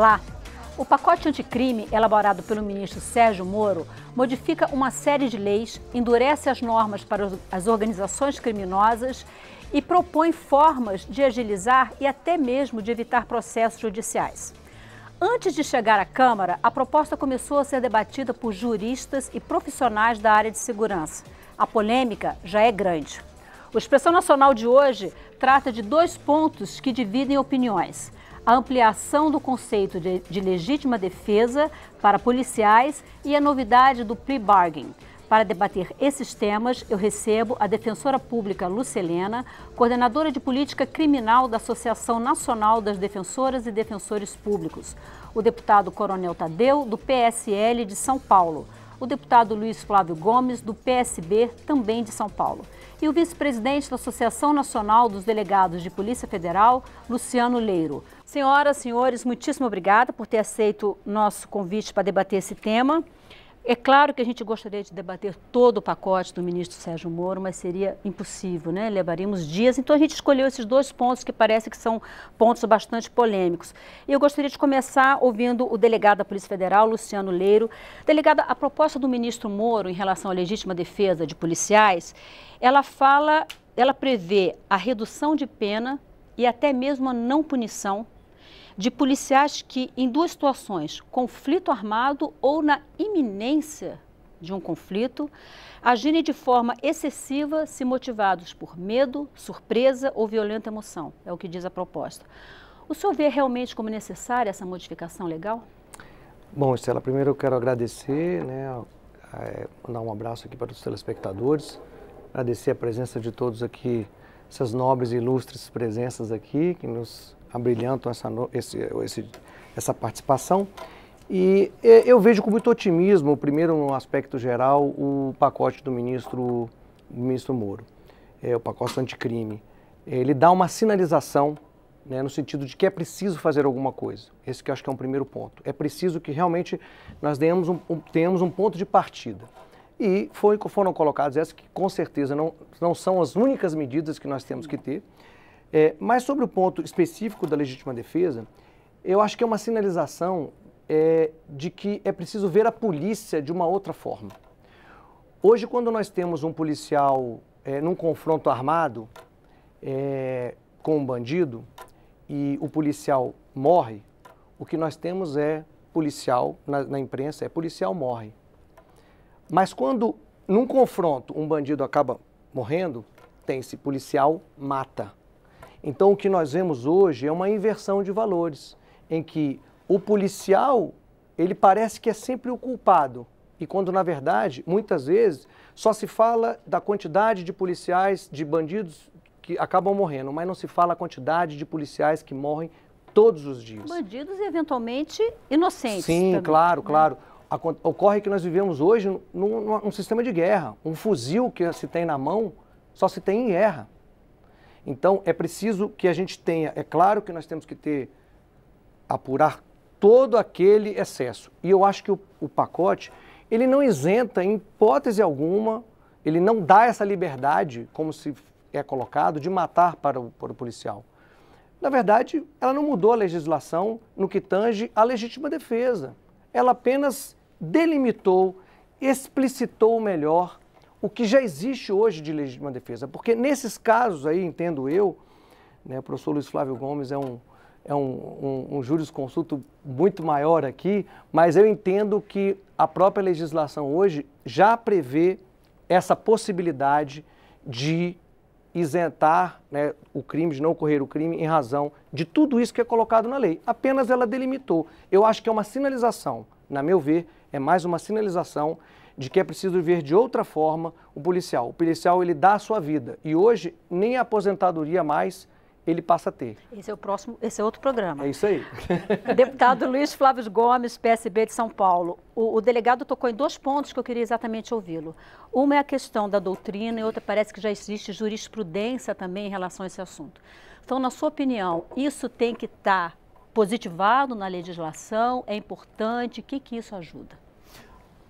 Olá! O pacote anticrime, elaborado pelo ministro Sérgio Moro, modifica uma série de leis, endurece as normas para as organizações criminosas e propõe formas de agilizar e até mesmo de evitar processos judiciais. Antes de chegar à Câmara, a proposta começou a ser debatida por juristas e profissionais da área de segurança. A polêmica já é grande. O Expressão Nacional de hoje trata de dois pontos que dividem opiniões a ampliação do conceito de, de legítima defesa para policiais e a novidade do plea bargain. Para debater esses temas, eu recebo a defensora pública Lucelena, coordenadora de política criminal da Associação Nacional das Defensoras e Defensores Públicos, o deputado Coronel Tadeu, do PSL de São Paulo, o deputado Luiz Flávio Gomes, do PSB, também de São Paulo e o vice-presidente da Associação Nacional dos Delegados de Polícia Federal, Luciano Leiro. Senhoras, senhores, muitíssimo obrigada por ter aceito nosso convite para debater esse tema. É claro que a gente gostaria de debater todo o pacote do ministro Sérgio Moro, mas seria impossível, né? Levaríamos dias. Então a gente escolheu esses dois pontos que parece que são pontos bastante polêmicos. E eu gostaria de começar ouvindo o delegado da Polícia Federal, Luciano Leiro. Delegado, a proposta do ministro Moro em relação à legítima defesa de policiais, ela fala, ela prevê a redução de pena e até mesmo a não punição de policiais que, em duas situações, conflito armado ou na iminência de um conflito, agirem de forma excessiva se motivados por medo, surpresa ou violenta emoção. É o que diz a proposta. O senhor vê realmente como necessária essa modificação legal? Bom, Estela, primeiro eu quero agradecer, né, é, mandar um abraço aqui para os telespectadores, agradecer a presença de todos aqui, essas nobres e ilustres presenças aqui que nos abrilhantam essa, esse, esse, essa participação. E eu vejo com muito otimismo, primeiro no aspecto geral, o pacote do ministro, do ministro Moro, é, o pacote anticrime. Ele dá uma sinalização né, no sentido de que é preciso fazer alguma coisa. Esse que eu acho que é um primeiro ponto. É preciso que realmente nós tenhamos um, um, tenhamos um ponto de partida. E foi, foram colocadas essas que com certeza não, não são as únicas medidas que nós temos que ter, é, mas sobre o ponto específico da legítima defesa, eu acho que é uma sinalização é, de que é preciso ver a polícia de uma outra forma. Hoje, quando nós temos um policial é, num confronto armado é, com um bandido e o policial morre, o que nós temos é policial, na, na imprensa, é policial morre. Mas quando, num confronto, um bandido acaba morrendo, tem-se policial mata. Então, o que nós vemos hoje é uma inversão de valores, em que o policial, ele parece que é sempre o culpado, e quando, na verdade, muitas vezes, só se fala da quantidade de policiais, de bandidos que acabam morrendo, mas não se fala a quantidade de policiais que morrem todos os dias. Bandidos e, eventualmente, inocentes. Sim, também, claro, né? claro. Ocorre que nós vivemos hoje num, num, num sistema de guerra. Um fuzil que se tem na mão só se tem em guerra. Então, é preciso que a gente tenha, é claro que nós temos que ter, apurar todo aquele excesso. E eu acho que o, o pacote, ele não isenta, em hipótese alguma, ele não dá essa liberdade, como se é colocado, de matar para o, para o policial. Na verdade, ela não mudou a legislação no que tange à legítima defesa. Ela apenas delimitou, explicitou melhor o que já existe hoje de legítima defesa. Porque nesses casos aí, entendo eu, né, o professor Luiz Flávio Gomes é um, é um, um, um jurisconsulto muito maior aqui, mas eu entendo que a própria legislação hoje já prevê essa possibilidade de isentar né, o crime, de não ocorrer o crime, em razão de tudo isso que é colocado na lei. Apenas ela delimitou. Eu acho que é uma sinalização, na meu ver, é mais uma sinalização de que é preciso ver de outra forma o policial. O policial ele dá a sua vida e hoje nem a aposentadoria mais ele passa a ter. Esse é o próximo, esse é outro programa. É isso aí. Deputado Luiz Flávio Gomes, PSB de São Paulo. O, o delegado tocou em dois pontos que eu queria exatamente ouvi-lo. Uma é a questão da doutrina e outra parece que já existe jurisprudência também em relação a esse assunto. Então, na sua opinião, isso tem que estar tá positivado na legislação? É importante? O que, que isso ajuda?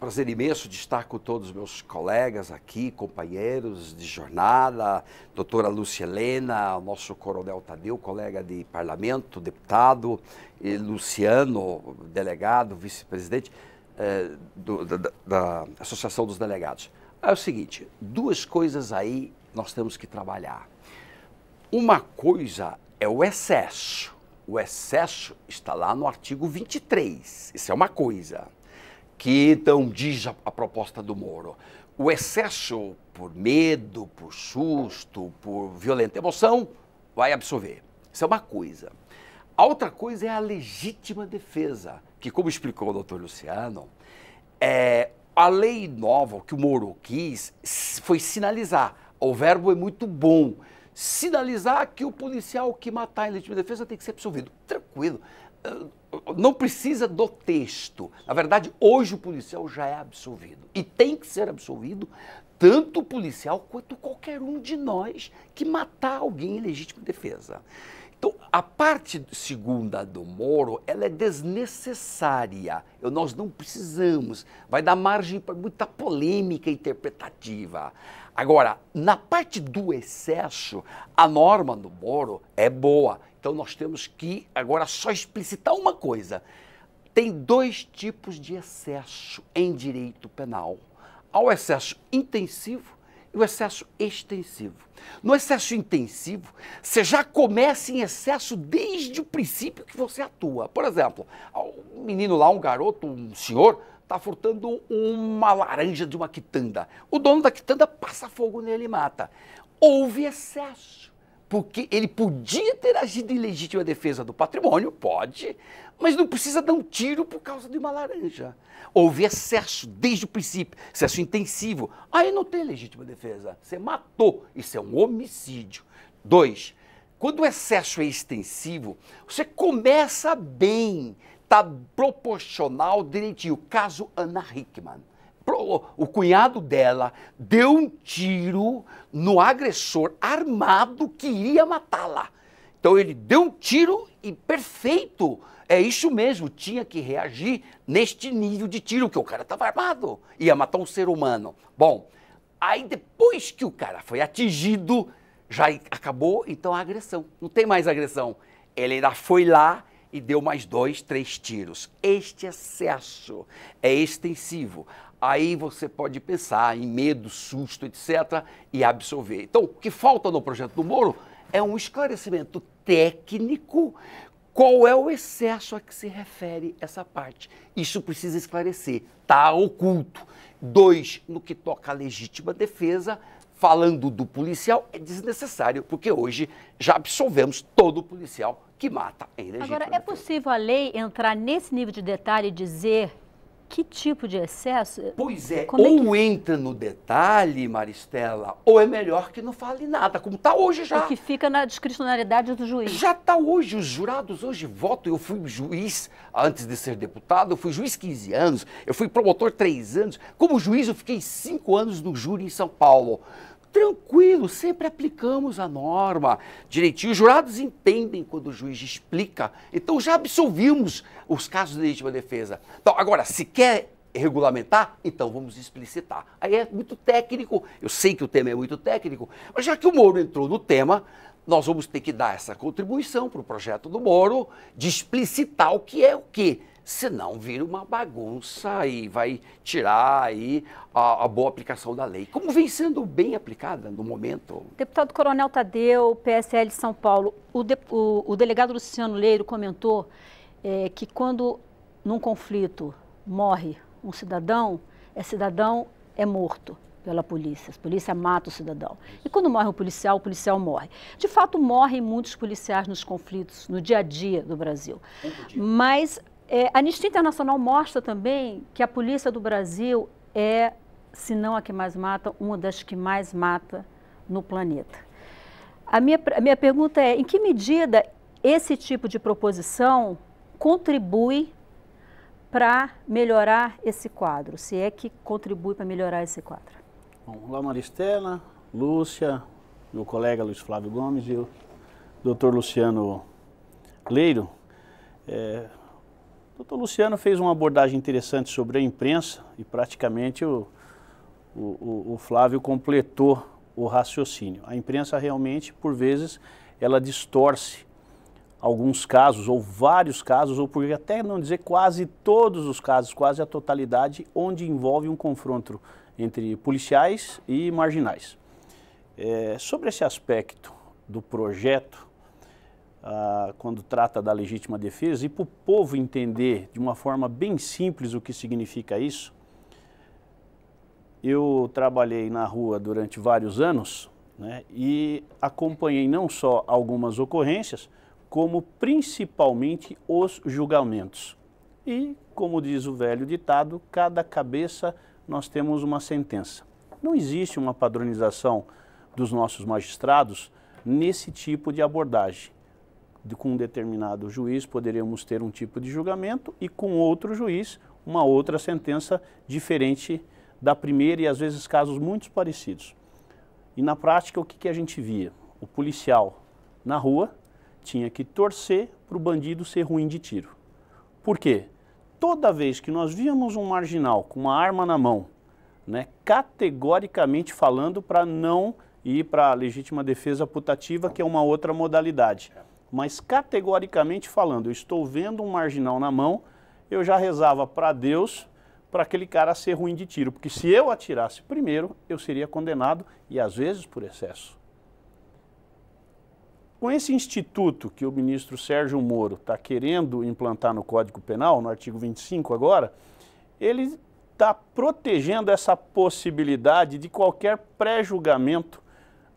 Prazer imenso, destaco todos os meus colegas aqui, companheiros de jornada, doutora Lúcia Helena, nosso coronel Tadeu, colega de parlamento, deputado, e Luciano, delegado, vice-presidente eh, da, da, da Associação dos Delegados. É o seguinte, duas coisas aí nós temos que trabalhar. Uma coisa é o excesso. O excesso está lá no artigo 23. Isso é uma coisa que então diz a, a proposta do Moro. O excesso por medo, por susto, por violenta emoção, vai absorver. Isso é uma coisa. A outra coisa é a legítima defesa, que, como explicou o doutor Luciano, é, a lei nova que o Moro quis foi sinalizar. O verbo é muito bom. Sinalizar que o policial que matar em legítima defesa tem que ser absolvido. Tranquilo não precisa do texto. Na verdade, hoje o policial já é absolvido. E tem que ser absolvido tanto o policial quanto qualquer um de nós que matar alguém em legítima defesa. Então, a parte segunda do Moro, ela é desnecessária. Eu, nós não precisamos. Vai dar margem para muita polêmica interpretativa. Agora, na parte do excesso, a norma do Moro é boa. Então nós temos que agora só explicitar uma coisa. Tem dois tipos de excesso em direito penal. Há o excesso intensivo e o excesso extensivo. No excesso intensivo, você já começa em excesso desde o princípio que você atua. Por exemplo, um menino lá, um garoto, um senhor, está furtando uma laranja de uma quitanda. O dono da quitanda passa fogo nele e mata. Houve excesso porque ele podia ter agido em legítima defesa do patrimônio, pode, mas não precisa dar um tiro por causa de uma laranja. Houve excesso desde o princípio, excesso intensivo. Aí não tem legítima defesa. Você matou, isso é um homicídio. Dois, quando o excesso é extensivo, você começa bem, está proporcional, direitinho. Caso Ana Hickman o cunhado dela deu um tiro no agressor armado que iria matá-la. Então ele deu um tiro e perfeito. É isso mesmo, tinha que reagir neste nível de tiro, que o cara estava armado, ia matar um ser humano. Bom, aí depois que o cara foi atingido, já acabou então a agressão. Não tem mais agressão. Ele ainda foi lá e deu mais dois, três tiros. Este excesso é extensivo. Aí você pode pensar em medo, susto, etc., e absorver. Então, o que falta no projeto do Moro é um esclarecimento técnico qual é o excesso a que se refere essa parte? Isso precisa esclarecer, está oculto. Dois, no que toca à legítima defesa, falando do policial, é desnecessário, porque hoje já absolvemos todo policial que mata em legítima Agora, é defesa. é possível a lei entrar nesse nível de detalhe e dizer que tipo de excesso? Pois é, como é ou é que... entra no detalhe, Maristela, ou é melhor que não fale nada, como está hoje já. O que fica na discricionalidade do juiz. Já está hoje, os jurados hoje votam. Eu fui juiz antes de ser deputado, eu fui juiz 15 anos, eu fui promotor 3 anos. Como juiz, eu fiquei 5 anos no júri em São Paulo tranquilo, sempre aplicamos a norma direitinho. Os jurados entendem quando o juiz explica, então já absolvimos os casos de legítima defesa. Então, agora, se quer regulamentar, então vamos explicitar. Aí é muito técnico, eu sei que o tema é muito técnico, mas já que o Moro entrou no tema, nós vamos ter que dar essa contribuição para o projeto do Moro de explicitar o que é o que senão vira uma bagunça e vai tirar aí a, a, boa aplicação da lei. Como vem sendo bem aplicada no momento? Deputado Coronel Tadeu, PSL de São Paulo, o, de, o, o delegado Luciano Leiro comentou é, que quando num conflito morre um cidadão, é cidadão é morto pela polícia. A polícia mata o cidadão. E quando morre um policial, o policial morre. De fato, morrem muitos policiais nos conflitos, no dia a dia do Brasil. Mas é, a Anistia Internacional mostra também que a polícia do Brasil é, se não a que mais mata, uma das que mais mata no planeta. A minha, a minha pergunta é: em que medida esse tipo de proposição contribui para melhorar esse quadro? Se é que contribui para melhorar esse quadro? Bom, olá, Maristela, Lúcia, meu colega Luiz Flávio Gomes e o doutor Luciano Leiro. É, Doutor Luciano fez uma abordagem interessante sobre a imprensa e praticamente o, o, o, Flávio completou o raciocínio. A imprensa realmente, por vezes, ela distorce alguns casos, ou vários casos, ou por até não dizer quase todos os casos, quase a totalidade, onde envolve um confronto entre policiais e marginais. É, sobre esse aspecto do projeto, ah, quando trata da legítima defesa, e para o povo entender de uma forma bem simples o que significa isso, eu trabalhei na rua durante vários anos né, e acompanhei não só algumas ocorrências, como principalmente os julgamentos. E, como diz o velho ditado, cada cabeça nós temos uma sentença. Não existe uma padronização dos nossos magistrados nesse tipo de abordagem de, com um determinado juiz poderíamos ter um tipo de julgamento e com outro juiz uma outra sentença diferente da primeira e às vezes casos muito parecidos. E na prática o que, que a gente via? O policial na rua tinha que torcer para o bandido ser ruim de tiro. Por quê? Toda vez que nós víamos um marginal com uma arma na mão, né, categoricamente falando para não ir para a legítima defesa putativa, que é uma outra modalidade mas categoricamente falando, eu estou vendo um marginal na mão, eu já rezava para Deus para aquele cara ser ruim de tiro, porque se eu atirasse primeiro, eu seria condenado e às vezes por excesso. Com esse instituto que o ministro Sérgio Moro está querendo implantar no Código Penal, no artigo 25 agora, ele está protegendo essa possibilidade de qualquer pré-julgamento,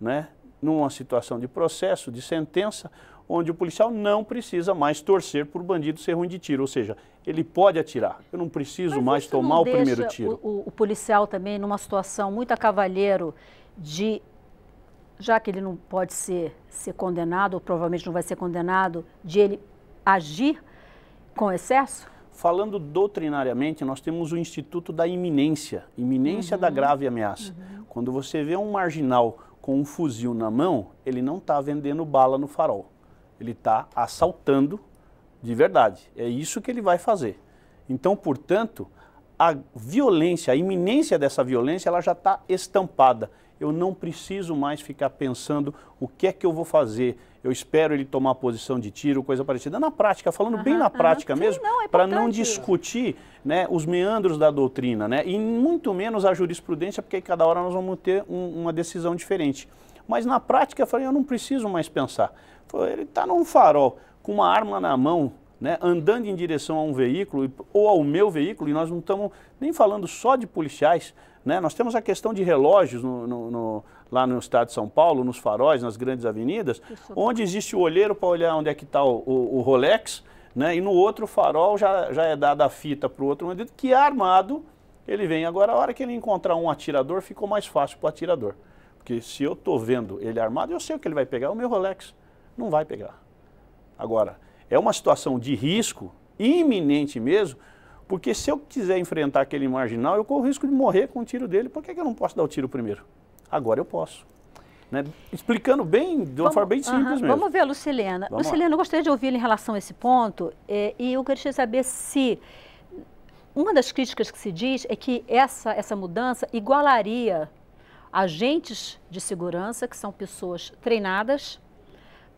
né, numa situação de processo, de sentença, onde o policial não precisa mais torcer por bandido ser ruim de tiro, ou seja, ele pode atirar. Eu não preciso Mas mais tomar o primeiro tiro. O, o policial também numa situação muito a cavalheiro de já que ele não pode ser, ser condenado, ou provavelmente não vai ser condenado, de ele agir com excesso? Falando doutrinariamente, nós temos o Instituto da Iminência, iminência uhum. da grave ameaça. Uhum. Quando você vê um marginal com um fuzil na mão, ele não está vendendo bala no farol. Ele está assaltando de verdade. É isso que ele vai fazer. Então, portanto, a violência, a iminência dessa violência, ela já está estampada. Eu não preciso mais ficar pensando o que é que eu vou fazer. Eu espero ele tomar posição de tiro, coisa parecida. Na prática, falando uhum, bem na uhum. prática Sim, mesmo, é para não discutir né, os meandros da doutrina, né, e muito menos a jurisprudência, porque cada hora nós vamos ter um, uma decisão diferente. Mas na prática, eu falei, eu não preciso mais pensar. Pô, ele está num farol com uma arma na mão, né, andando em direção a um veículo ou ao meu veículo, e nós não estamos nem falando só de policiais, né? Nós temos a questão de relógios no, no, no, lá no estado de São Paulo, nos faróis, nas grandes avenidas, é onde existe o olheiro para olhar onde é que está o, o, o, Rolex, né? e no outro farol já, já é dada a fita para o outro bandido, que é armado ele vem. Agora, a hora que ele encontrar um atirador, ficou mais fácil para o atirador. Porque se eu estou vendo ele armado, eu sei o que ele vai pegar, é o meu Rolex não vai pegar. Agora, é uma situação de risco iminente mesmo, porque se eu quiser enfrentar aquele marginal, eu corro o risco de morrer com o tiro dele. Por que, que eu não posso dar o tiro primeiro? Agora eu posso. Né? Explicando bem, de uma vamos, forma bem simples uh -huh. mesmo. Vamos ver, Lucilena. Vamos Lucilena, lá. eu gostaria de ouvir em relação a esse ponto é, e eu queria saber se uma das críticas que se diz é que essa, essa mudança igualaria agentes de segurança, que são pessoas treinadas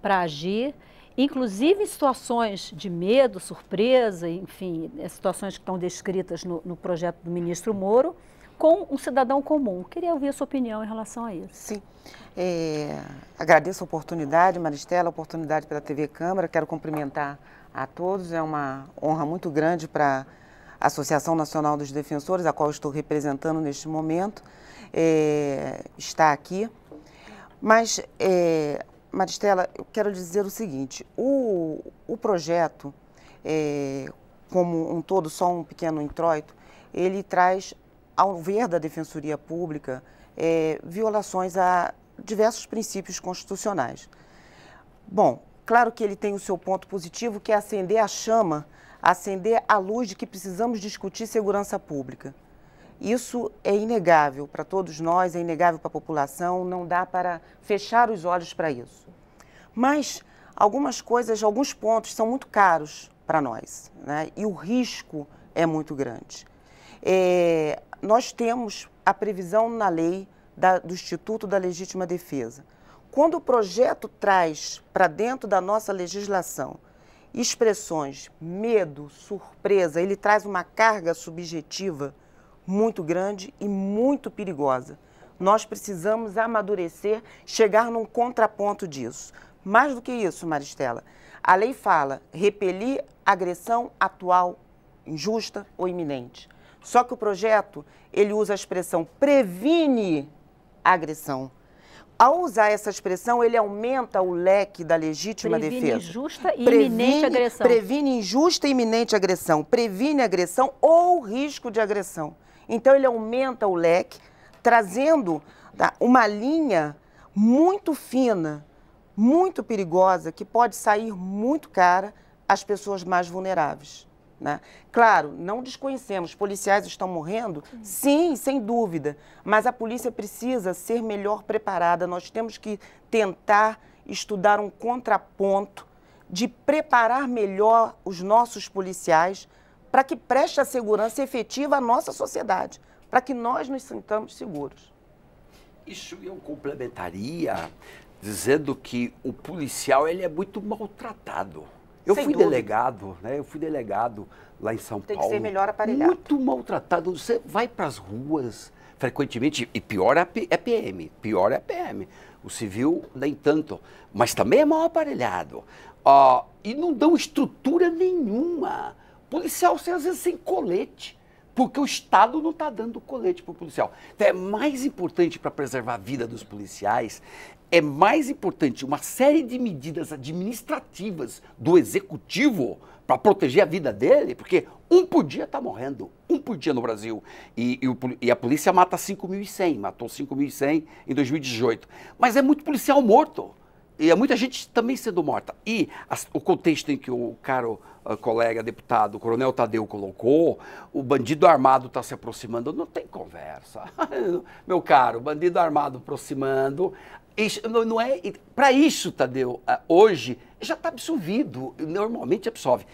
para agir, inclusive em situações de medo, surpresa, enfim, eh, situações que estão descritas no, no projeto do ministro Moro, com um cidadão comum. Queria ouvir a sua opinião em relação a isso. Sim. É, agradeço a oportunidade, Maristela, a oportunidade pela TV Câmara. Quero cumprimentar a todos. É uma honra muito grande para a Associação Nacional dos Defensores, a qual estou representando neste momento, é, estar aqui. Mas é, Maristela, eu quero dizer o seguinte: o, o projeto, é, como um todo, só um pequeno introito, ele traz, ao ver da Defensoria Pública, é, violações a diversos princípios constitucionais. Bom, claro que ele tem o seu ponto positivo, que é acender a chama, acender a luz de que precisamos discutir segurança pública. Isso é inegável para todos nós, é inegável para a população, não dá para fechar os olhos para isso. Mas algumas coisas, alguns pontos são muito caros para nós, né? e o risco é muito grande. É, nós temos a previsão na lei da, do Instituto da Legítima Defesa. Quando o projeto traz para dentro da nossa legislação expressões medo, surpresa, ele traz uma carga subjetiva muito grande e muito perigosa. Nós precisamos amadurecer, chegar num contraponto disso. Mais do que isso, Maristela, a lei fala repelir agressão atual, injusta ou iminente. Só que o projeto, ele usa a expressão previne agressão. Ao usar essa expressão, ele aumenta o leque da legítima previne defesa. Injusta e previne, iminente agressão. Previne injusta e iminente agressão, previne agressão ou risco de agressão. Então ele aumenta o leque, trazendo tá, uma linha muito fina, muito perigosa, que pode sair muito cara às pessoas mais vulneráveis. Né? Claro, não desconhecemos, policiais estão morrendo? Sim, sem dúvida, mas a polícia precisa ser melhor preparada. Nós temos que tentar estudar um contraponto de preparar melhor os nossos policiais para que preste a segurança efetiva à nossa sociedade, para que nós nos sintamos seguros. Isso eu complementaria dizendo que o policial ele é muito maltratado. Eu Sem fui dúvida. delegado, né? Eu fui delegado lá em São Tem Paulo. Tem que ser melhor aparelhado. Muito maltratado. Você vai para as ruas frequentemente, e pior é PM, é pior é PM. O civil nem tanto, mas também é mal aparelhado. Ah, e não dão estrutura nenhuma policial às vezes sem colete, porque o Estado não está dando colete para o policial. Então, é mais importante para preservar a vida dos policiais, é mais importante uma série de medidas administrativas do executivo para proteger a vida dele, porque um por dia está morrendo, um por dia no Brasil. E, e, e a polícia mata 5.100, matou 5.100 em 2018. Mas é muito policial morto. E é muita gente também sendo morta. E as, o contexto em que o Caro ah, colega deputado, o Coronel Tadeu colocou, o bandido armado está se aproximando. Não tem conversa. Meu caro, bandido armado aproximando. Isso, não, é Para isso, Tadeu, ah, hoje já está absolvido, normalmente absolve.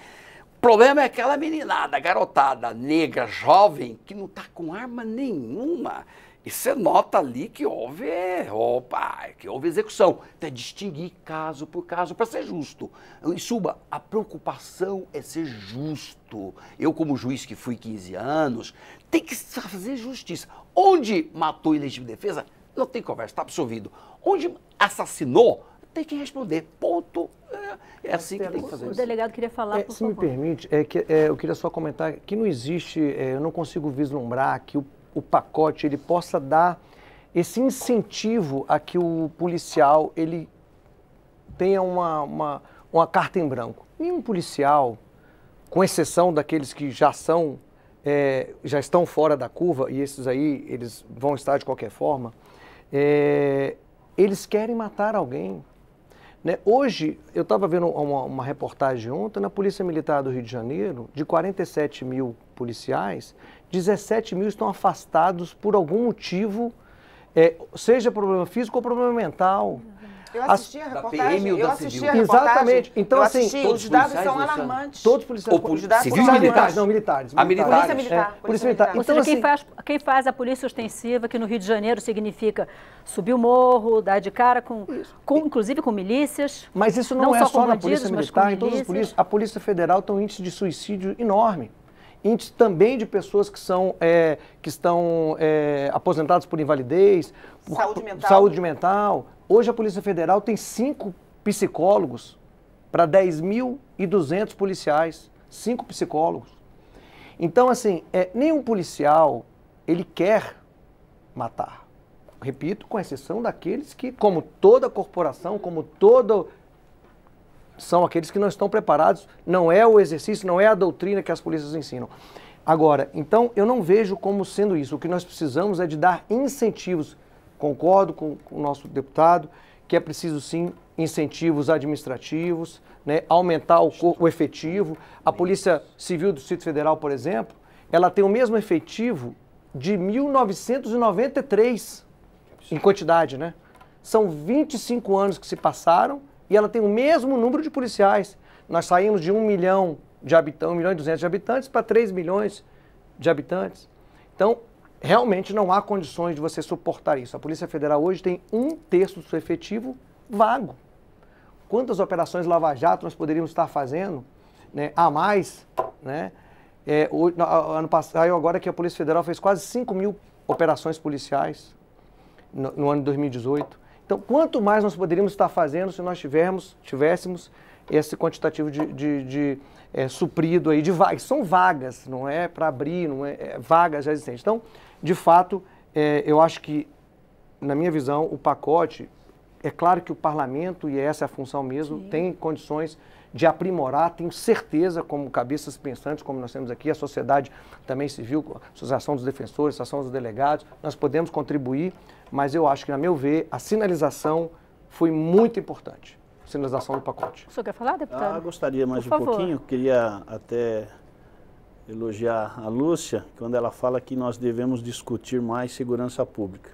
O problema é aquela meninada, garotada, negra, jovem, que não está com arma nenhuma. E você nota ali que houve, opa, que houve execução. Até então, distinguir caso por caso para ser justo. E suba, a preocupação é ser justo. Eu, como juiz que fui 15 anos, tem que fazer justiça. Onde matou ilegítima defesa, não tem conversa, está absolvido. Onde assassinou, tem que responder. Ponto. É, é assim que tem que fazer. O delegado queria falar, é, por se favor. Se me permite, é que, é, eu queria só comentar que não existe, é, eu não consigo vislumbrar que o o pacote ele possa dar esse incentivo a que o policial ele tenha uma, uma, uma carta em branco. Nenhum policial, com exceção daqueles que já são, é, já estão fora da curva, e esses aí eles vão estar de qualquer forma, é, eles querem matar alguém. Né? Hoje, eu estava vendo uma, uma, reportagem ontem na Polícia Militar do Rio de Janeiro, de 47 mil policiais, 17 mil estão afastados por algum motivo, é, seja problema físico ou problema mental. Eu assisti a reportagem. eu assisti a reportagem. Exatamente. Então, assim, todos os dados são alarmantes. Todos os policiais ou, os dados civis militares, não militares. A militares. É. Polícia militar. É, polícia militar. Então, Ou seja, quem, assim, faz, quem faz a polícia ostensiva, que no Rio de Janeiro significa subir o morro, dar de cara com, com inclusive com milícias. Mas isso não, não é só, só na polícia militar, em todas as polícias. A Polícia Federal tem um índice de suicídio enorme índice também de pessoas que, são, é, que estão é, aposentadas por invalidez, por, saúde, mental. saúde mental. Hoje a Polícia Federal tem cinco psicólogos para 10.200 policiais, cinco psicólogos. Então, assim, é, nenhum policial ele quer matar. Repito, com exceção daqueles que, como toda corporação, como todo são aqueles que não estão preparados, não é o exercício, não é a doutrina que as polícias ensinam. Agora, então, eu não vejo como sendo isso. O que nós precisamos é de dar incentivos. Concordo com, o nosso deputado que é preciso sim incentivos administrativos, né, aumentar o, o efetivo. A Polícia Civil do Distrito Federal, por exemplo, ela tem o mesmo efetivo de 1993 em quantidade, né? São 25 anos que se passaram e ela tem o mesmo número de policiais. Nós saímos de 1 milhão de habitantes, 1 milhão e 200 de habitantes para 3 milhões de habitantes. Então, realmente não há condições de você suportar isso. A Polícia Federal hoje tem um terço do seu efetivo vago. Quantas operações Lava Jato nós poderíamos estar fazendo né, a mais? Né? É, o, ano passado, agora que a Polícia Federal fez quase 5 mil operações policiais no, no ano de 2018. Então, quanto mais nós poderíamos estar fazendo se nós tivermos, tivéssemos esse quantitativo de, de, de é, suprido aí de vagas. São vagas, não é para abrir, não é, é, vagas já existentes. Então, de fato, é, eu acho que, na minha visão, o pacote, é claro que o parlamento, e essa é a função mesmo, Sim. tem condições de aprimorar. Tenho certeza, como cabeças pensantes, como nós temos aqui, a sociedade também civil, a Associação dos Defensores, a Associação dos Delegados, nós podemos contribuir, mas eu acho que, na meu ver, a sinalização foi muito importante. Sinalização do pacote. O senhor quer falar, deputado? Ah, gostaria mais Por um favor. pouquinho. Queria até elogiar a Lúcia quando ela fala que nós devemos discutir mais segurança pública.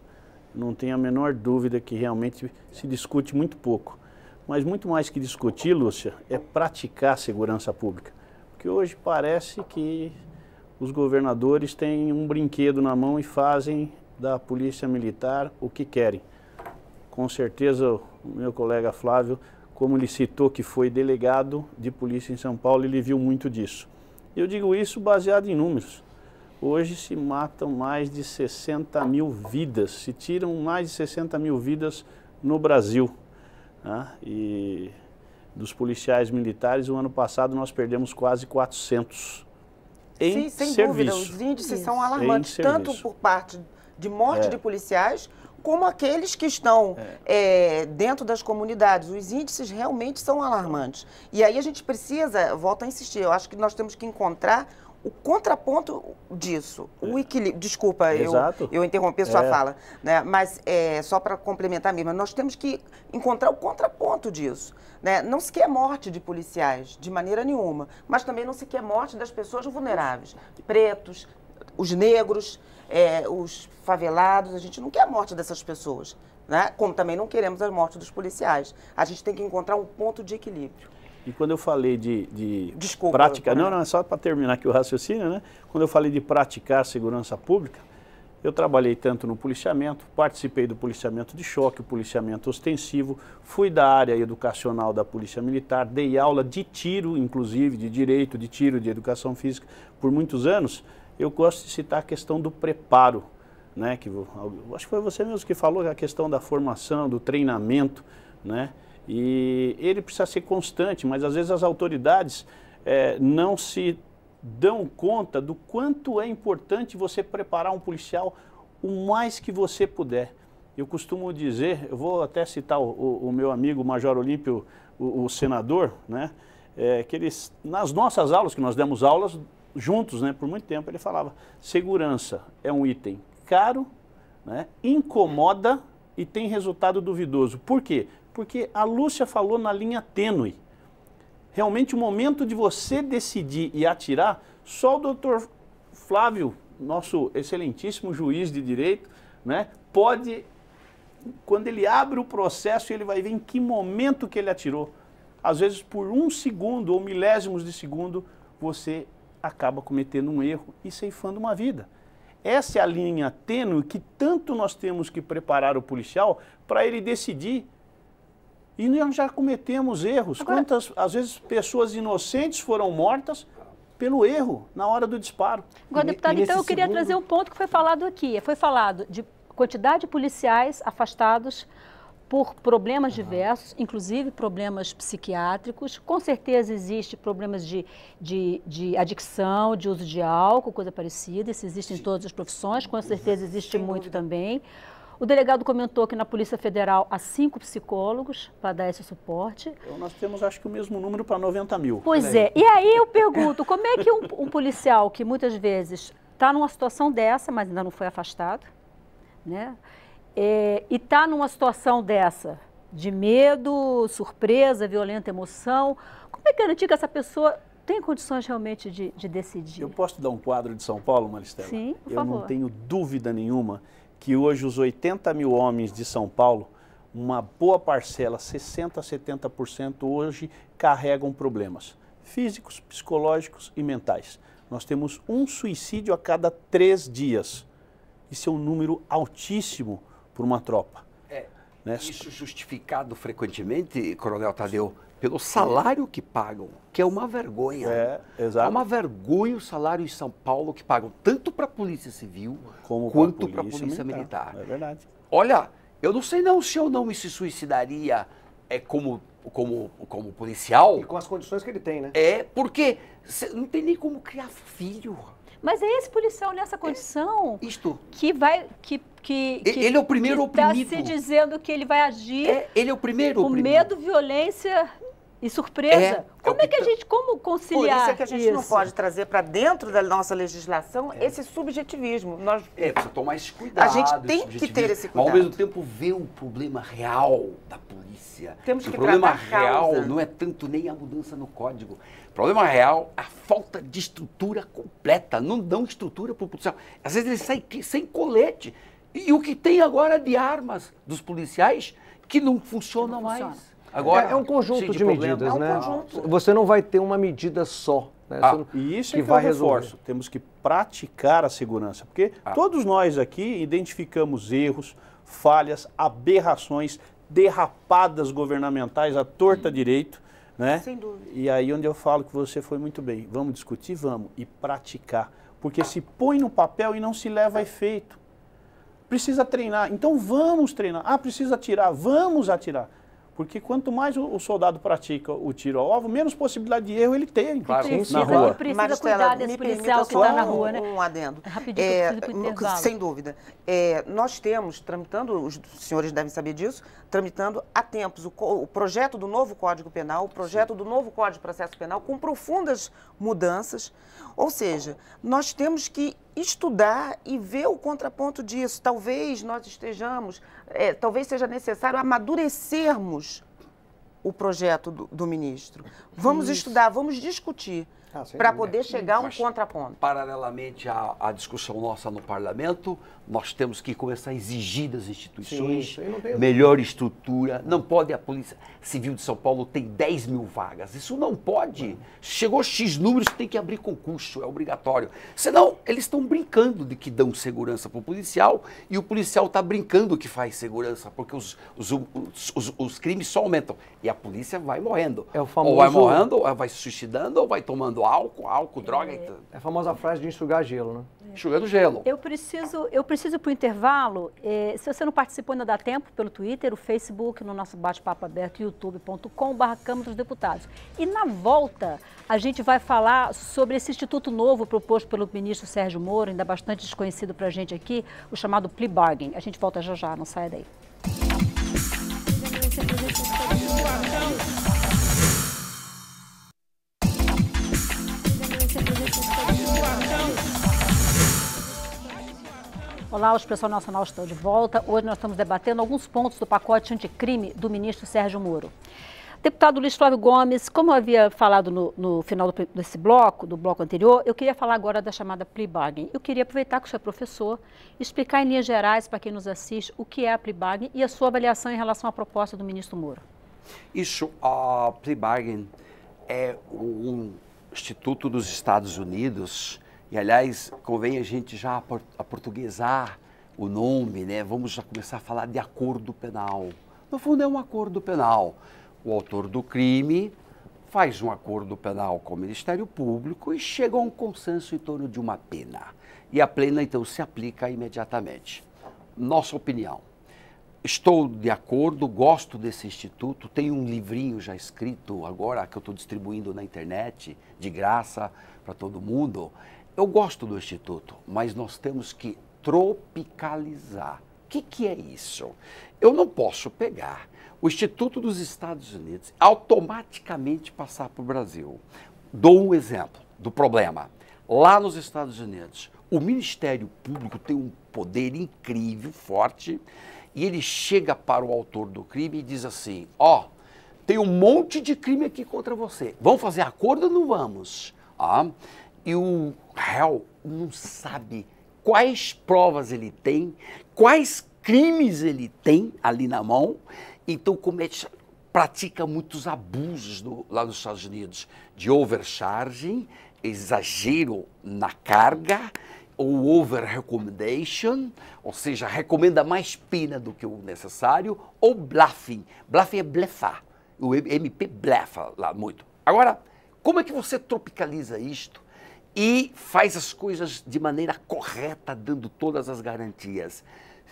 Não tenho a menor dúvida que realmente se discute muito pouco. Mas muito mais que discutir, Lúcia, é praticar a segurança pública. Porque hoje parece que os governadores têm um brinquedo na mão e fazem da polícia militar o que querem. Com certeza, o meu colega Flávio, como ele citou que foi delegado de polícia em São Paulo, ele viu muito disso. Eu digo isso baseado em números. Hoje se matam mais de 60 mil vidas, se tiram mais de 60 mil vidas no Brasil. Né? E dos policiais militares, o ano passado nós perdemos quase 400 em Sim, sem serviço. dúvida, os índices Isso. são alarmantes, tanto por parte de morte é. de policiais, como aqueles que estão é. É, dentro das comunidades. Os índices realmente são alarmantes. E aí a gente precisa, volto a insistir, eu acho que nós temos que encontrar o contraponto disso, o é. equilíbrio. Desculpa, eu, eu interrompi a sua é. fala, né? mas é, só para complementar mesmo, nós temos que encontrar o contraponto disso. Né? Não se quer morte de policiais, de maneira nenhuma, mas também não se quer morte das pessoas vulneráveis, pretos, os negros, é, os favelados, a gente não quer a morte dessas pessoas, né? como também não queremos a morte dos policiais. A gente tem que encontrar um ponto de equilíbrio. E quando eu falei de, de Desculpa, praticar, não, é. não, é só para terminar aqui o raciocínio, né? Quando eu falei de praticar segurança pública, eu trabalhei tanto no policiamento, participei do policiamento de choque, o policiamento ostensivo, fui da área educacional da Polícia Militar, dei aula de tiro, inclusive, de direito, de tiro, de educação física, por muitos anos. Eu gosto de citar a questão do preparo, né? Que, acho que foi você mesmo que falou a questão da formação, do treinamento, né? E ele precisa ser constante, mas às vezes as autoridades é, não se dão conta do quanto é importante você preparar um policial o mais que você puder. Eu costumo dizer, eu vou até citar o, o, o meu amigo Major Olímpio, o, o senador, né? É, que eles, nas nossas aulas, que nós demos aulas juntos né, por muito tempo, ele falava: segurança é um item caro, né, incomoda e tem resultado duvidoso. Por quê? porque a Lúcia falou na linha tênue. Realmente o momento de você decidir e atirar, só o doutor Flávio, nosso excelentíssimo juiz de direito, né, pode, quando ele abre o processo, ele vai ver em que momento que ele atirou. Às vezes por um segundo ou milésimos de segundo, você acaba cometendo um erro e ceifando uma vida. Essa é a linha tênue que tanto nós temos que preparar o policial para ele decidir e nós já cometemos erros. Agora... Quantas, às vezes, pessoas inocentes foram mortas pelo erro na hora do disparo. Agora, deputado, então eu queria segundo... trazer um ponto que foi falado aqui. Foi falado de quantidade de policiais afastados por problemas diversos, inclusive problemas psiquiátricos. Com certeza existe problemas de, de, de adicção, de uso de álcool, coisa parecida. Isso existe em todas as profissões, com certeza existe muito também. O delegado comentou que na Polícia Federal há cinco psicólogos para dar esse suporte. Então, nós temos, acho que, o mesmo número para 90 mil. Pois é. E aí eu pergunto, como é que um, um policial que muitas vezes está numa situação dessa, mas ainda não foi afastado, né? É, e está numa situação dessa, de medo, surpresa, violenta emoção, como é que garantir que essa pessoa tem condições realmente de, de, decidir? Eu posso dar um quadro de São Paulo, Maristela? Sim, por Eu favor. não tenho dúvida nenhuma que hoje os 80 mil homens de São Paulo, uma boa parcela, 60% a 70% hoje, carregam problemas físicos, psicológicos e mentais. Nós temos um suicídio a cada três dias. Isso é um número altíssimo para uma tropa. É, né? Isso justificado frequentemente, Coronel Tadeu, pelo salário que pagam, que é uma vergonha. Né? É, é, exato. É uma vergonha o salário em São Paulo que pagam tanto para a Polícia Civil Como quanto para a Polícia, polícia militar. militar. É verdade. Olha, eu não sei não se eu não me suicidaria é, como como, como policial. E com as condições que ele tem, né? É, porque não tem nem como criar filho. Mas é esse policial nessa é condição é, isto. que vai. Que, que, que ele é o primeiro que tá oprimido. Está se dizendo que ele vai agir. É, ele é o primeiro o oprimido. medo, violência e surpresa. É, como é, é que a então, gente, como conciliar Por isso é que a gente isso? não pode trazer para dentro da nossa legislação é. esse subjetivismo. Nós... É, precisa tomar esse cuidado. A gente tem que ter esse cuidado. Mas, ao mesmo tempo, ver o problema real da polícia. Temos que o problema real não é tanto nem a mudança no código. O problema real é a falta de estrutura completa. Não dão estrutura para o policial. Às vezes ele sai sem colete. E o que tem agora é de armas dos policiais que não funciona não mais. Agora, é, é um conjunto de, de medidas, né? É um né? conjunto. Você não vai ter uma medida só. Né? Ah, e isso que é que vai eu reforço. Resolver. Temos que praticar a segurança, porque ah. todos nós aqui identificamos erros, falhas, aberrações, derrapadas governamentais à torta hum. direito, né? Sem dúvida. E aí onde eu falo que você foi muito bem. Vamos discutir, vamos e praticar, porque se põe no papel e não se leva a efeito. Precisa treinar, então vamos treinar. Ah, precisa atirar, vamos atirar. Porque quanto mais o, soldado pratica o tiro ao alvo, menos possibilidade de erro ele tem. Claro, sim, na rua. precisa Maristela, cuidar desse policial que está na rua, né? Um adendo. É, rapidinho, é, no, sem dúvida. É, nós temos, tramitando, os senhores devem saber disso, tramitando há tempos o, o projeto do novo Código Penal, o projeto sim. do novo Código de Processo Penal, com profundas mudanças. Ou seja, nós temos que estudar e ver o contraponto disso. Talvez nós estejamos, é, talvez seja necessário amadurecermos o projeto do, do ministro. Vamos Isso. estudar, vamos discutir ah, para poder chegar a um Mas, contraponto. Paralelamente à, à, discussão nossa no parlamento, nós temos que começar a exigir das instituições Sim, melhor estrutura. Não pode a Polícia Civil de São Paulo ter 10 mil vagas. Isso não pode. Não. Chegou X números, tem que abrir concurso, é obrigatório. Senão, eles estão brincando de que dão segurança para o policial e o policial está brincando que faz segurança, porque os, os, os, os, crimes só aumentam. E a polícia vai morrendo. É o famoso... Ou vai morrendo, ou vai se suicidando, ou vai tomando falando álcool, álcool, droga. É. Então. é a famosa frase de enxugar gelo, né? É. Enxugando gelo. Eu preciso, eu preciso para o intervalo. É, se você não participou, ainda dá tempo pelo Twitter, o Facebook, no nosso bate-papo aberto, youtube.com.br Câmara dos Deputados. E na volta, a gente vai falar sobre esse instituto novo proposto pelo ministro Sérgio Moro, ainda bastante desconhecido para a gente aqui, o chamado plea bargain. A gente volta já já, não saia daí. Olá, o Expressão Nacional está de volta. Hoje nós estamos debatendo alguns pontos do pacote anticrime do ministro Sérgio Moro. Deputado Luiz Flávio Gomes, como eu havia falado no, no final do, desse bloco, do bloco anterior, eu queria falar agora da chamada plea bargain. Eu queria aproveitar que o senhor é professor, explicar em linhas gerais para quem nos assiste o que é a plea bargain e a sua avaliação em relação à proposta do ministro Moro. Isso, a plea bargain é um instituto dos Estados Unidos e aliás, convém a gente já aportuguesar o nome, né? Vamos já começar a falar de acordo penal. No fundo é um acordo penal. O autor do crime faz um acordo penal com o Ministério Público e chega a um consenso em torno de uma pena. E a pena então se aplica imediatamente. Nossa opinião. Estou de acordo, gosto desse instituto, tenho um livrinho já escrito agora que eu estou distribuindo na internet de graça para todo mundo. Eu gosto do Instituto, mas nós temos que tropicalizar. O que, que é isso? Eu não posso pegar o Instituto dos Estados Unidos automaticamente passar para o Brasil. Dou um exemplo do problema. Lá nos Estados Unidos, o Ministério Público tem um poder incrível, forte, e ele chega para o autor do crime e diz assim: ó, oh, tem um monte de crime aqui contra você. Vamos fazer acordo ou não vamos? Ah, e o réu não sabe quais provas ele tem, quais crimes ele tem ali na mão. Então, comete, pratica muitos abusos do, lá nos Estados Unidos de overcharging, exagero na carga, ou over recommendation, ou seja, recomenda mais pena do que o necessário, ou bluffing. Bluffing é blefar. O MP blefa lá muito. Agora, como é que você tropicaliza isto e faz as coisas de maneira correta, dando todas as garantias.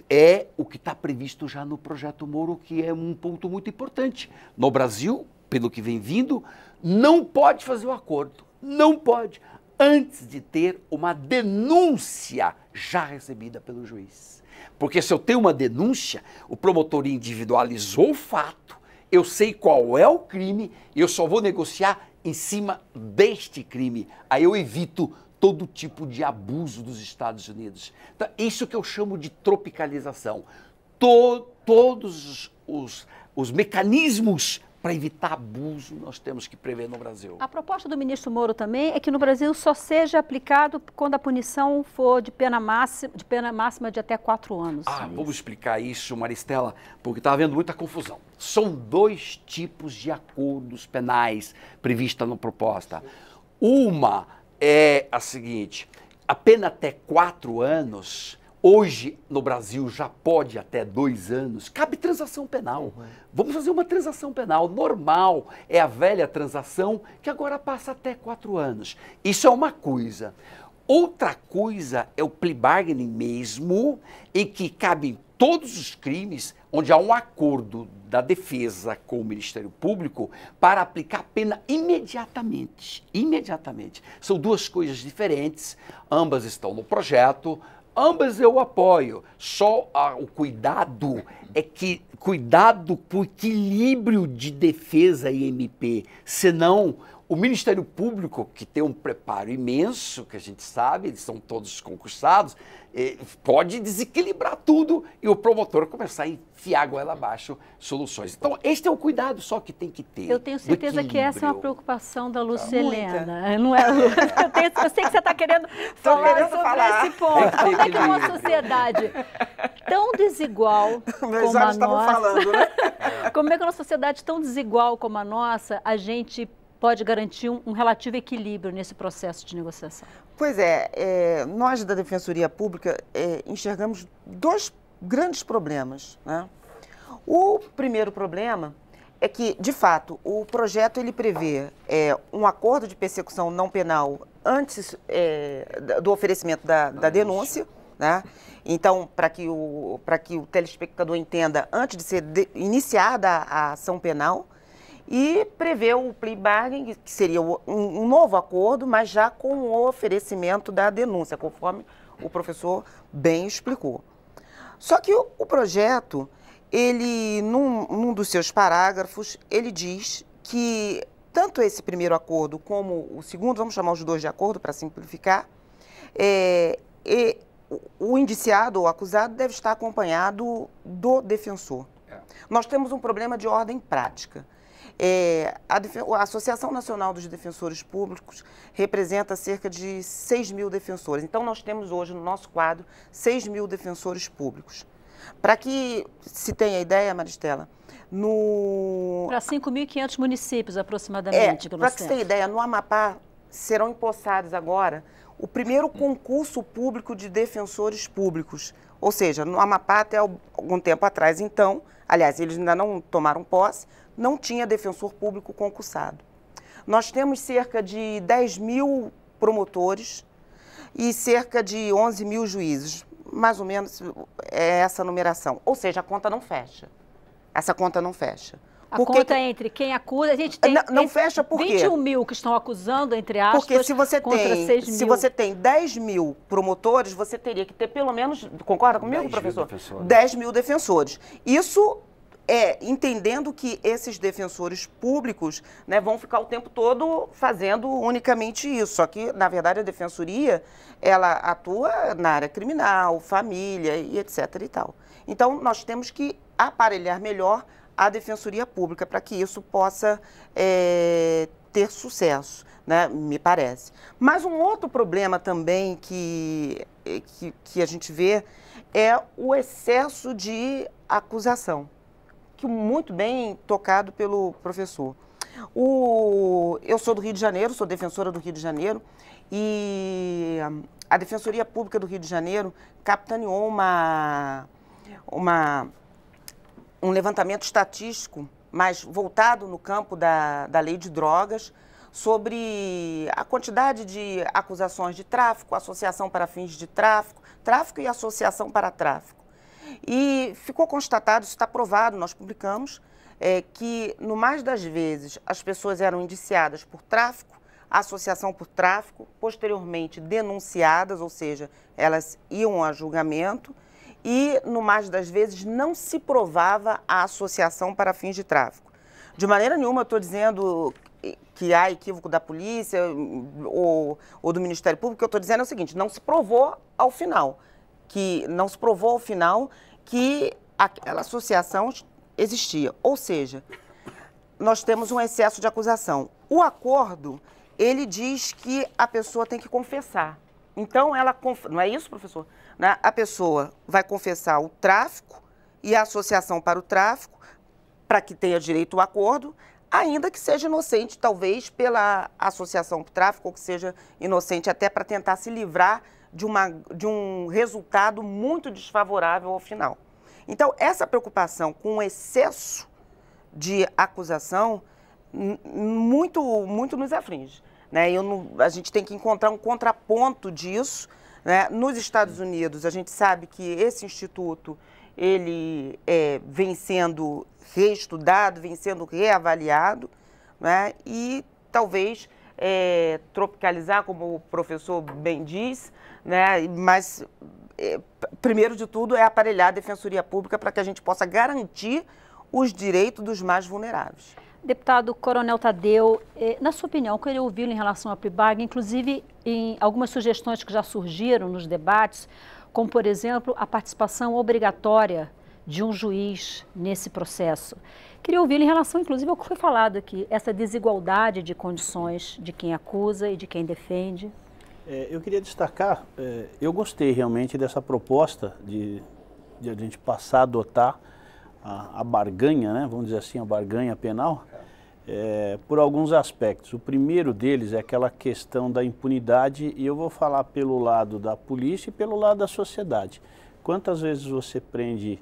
É o que está previsto já no projeto Moro, que é um ponto muito importante. No Brasil, pelo que vem vindo, não pode fazer o acordo. Não pode. Antes de ter uma denúncia já recebida pelo juiz. Porque se eu tenho uma denúncia, o promotor individualizou o fato, eu sei qual é o crime, eu só vou negociar em cima deste crime. Aí eu evito todo tipo de abuso dos Estados Unidos. Então, isso que eu chamo de tropicalização. To todos os, os, os mecanismos para evitar abuso, nós temos que prever no Brasil. A proposta do ministro Moro também é que no Brasil só seja aplicado quando a punição for de pena máxima de, pena máxima de até quatro anos. Ah, vamos explicar isso, Maristela, porque está havendo muita confusão. São dois tipos de acordos penais previstos na proposta. Uma é a seguinte: a pena até quatro anos Hoje, no Brasil, já pode até dois anos. Cabe transação penal. Uhum. Vamos fazer uma transação penal normal. É a velha transação que agora passa até quatro anos. Isso é uma coisa. Outra coisa é o plea bargaining mesmo, em que cabem todos os crimes onde há um acordo da defesa com o Ministério Público para aplicar a pena imediatamente. Imediatamente. São duas coisas diferentes, ambas estão no projeto. Ambas eu apoio, só o cuidado é que cuidado com o equilíbrio de defesa e MP, senão o Ministério Público, que tem um preparo imenso, que a gente sabe, eles são todos concursados, eh, pode desequilibrar tudo e o promotor começar a enfiar a goela abaixo soluções. Então, este é o cuidado só que tem que ter. Eu tenho certeza que essa é uma preocupação da Lucelena. Tá. não é, eu, tenho, eu, sei que você está querendo falar querendo sobre falar. esse ponto. Como é que é uma sociedade tão desigual como a nossa... Falando, né? Como é que é uma sociedade tão desigual como a nossa, a gente pode garantir um, um relativo equilíbrio nesse processo de negociação? Pois é, é nós da Defensoria Pública é, enxergamos dois grandes problemas. Né? O primeiro problema é que, de fato, o projeto ele prevê é, um acordo de persecução não penal antes é, do oferecimento da, da denúncia. Né? Então, para que, o, que o telespectador entenda, antes de ser de, iniciada a ação penal, e prevê o plea bargain, que seria um novo acordo, mas já com o oferecimento da denúncia, conforme o professor bem explicou. Só que o, projeto, ele, num, num dos seus parágrafos, ele diz que tanto esse primeiro acordo como o segundo, vamos chamar os dois de acordo para simplificar, é, o indiciado ou acusado deve estar acompanhado do defensor. É. Nós temos um problema de ordem prática. É, a, a, Associação Nacional dos Defensores Públicos representa cerca de 6 mil defensores. Então, nós temos hoje no nosso quadro 6 mil defensores públicos. Para que se tenha ideia, Maristela, no... Para 5.500 municípios, aproximadamente, é, Para que se tenha ideia, no Amapá serão empossados agora o primeiro concurso público de defensores públicos. Ou seja, no Amapá, até algum tempo atrás, então, aliás, eles ainda não tomaram posse, não tinha defensor público concursado. Nós temos cerca de 10 mil promotores e cerca de 11 mil juízes, mais ou menos é essa numeração. Ou seja, a conta não fecha. Essa conta não fecha. A porque conta que... É entre quem acusa, a gente tem não, não fecha por 21 quê? mil que estão acusando, entre aspas, porque se você tem, Se mil. você tem 10 mil promotores, você teria que ter pelo menos, concorda comigo, 10 professor? Mil defensores. 10 mil defensores. Isso é, entendendo que esses defensores públicos né, vão ficar o tempo todo fazendo unicamente isso. Só que, na verdade, a defensoria ela atua na área criminal, família e etc. E tal. Então, nós temos que aparelhar melhor a defensoria pública para que isso possa é, ter sucesso, né, me parece. Mas um outro problema também que, é, que, que a gente vê é o excesso de acusação muito, muito bem tocado pelo professor. O, eu sou do Rio de Janeiro, sou defensora do Rio de Janeiro e a Defensoria Pública do Rio de Janeiro capitaneou uma, uma, um levantamento estatístico, mas voltado no campo da, da lei de drogas, sobre a quantidade de acusações de tráfico, associação para fins de tráfico, tráfico e associação para tráfico. E ficou constatado, isso está provado, nós publicamos, é, que no mais das vezes as pessoas eram indiciadas por tráfico, associação por tráfico, posteriormente denunciadas, ou seja, elas iam a julgamento e no mais das vezes não se provava a associação para fins de tráfico. De maneira nenhuma eu estou dizendo que há equívoco da polícia hum, ou, ou do Ministério Público, o que eu estou dizendo é o seguinte, não se provou ao final que não se provou ao final que aquela associação existia. Ou seja, nós temos um excesso de acusação. O acordo, ele diz que a pessoa tem que confessar. Então, ela. Conf... Não é isso, professor? Né? A pessoa vai confessar o tráfico e a associação para o tráfico, para que tenha direito ao acordo, ainda que seja inocente, talvez, pela associação para o tráfico, ou que seja inocente até para tentar se livrar de, uma, de um resultado muito desfavorável ao final. Então, essa preocupação com o excesso de acusação muito, muito nos afringe. Né? Eu não, a gente tem que encontrar um contraponto disso. Né? Nos Estados Unidos, a gente sabe que esse instituto ele é, vem sendo reestudado, vem sendo reavaliado, né? e talvez é, tropicalizar, como o professor bem diz, né? mas é, primeiro de tudo é aparelhar a Defensoria Pública para que a gente possa garantir os direitos dos mais vulneráveis. Deputado Coronel Tadeu, é, na sua opinião, eu queria ouvi-lo em relação à PRIBAG, inclusive em algumas sugestões que já surgiram nos debates, como, por exemplo, a participação obrigatória de um juiz nesse processo. Queria ouvir em relação, inclusive, ao que foi falado aqui, essa desigualdade de condições de quem acusa e de quem defende. É, eu queria destacar, é, eu gostei realmente dessa proposta de, de a gente passar a adotar a, a, barganha, né, vamos dizer assim, a barganha penal, é, por alguns aspectos. O primeiro deles é aquela questão da impunidade, e eu vou falar pelo lado da polícia e pelo lado da sociedade. Quantas vezes você prende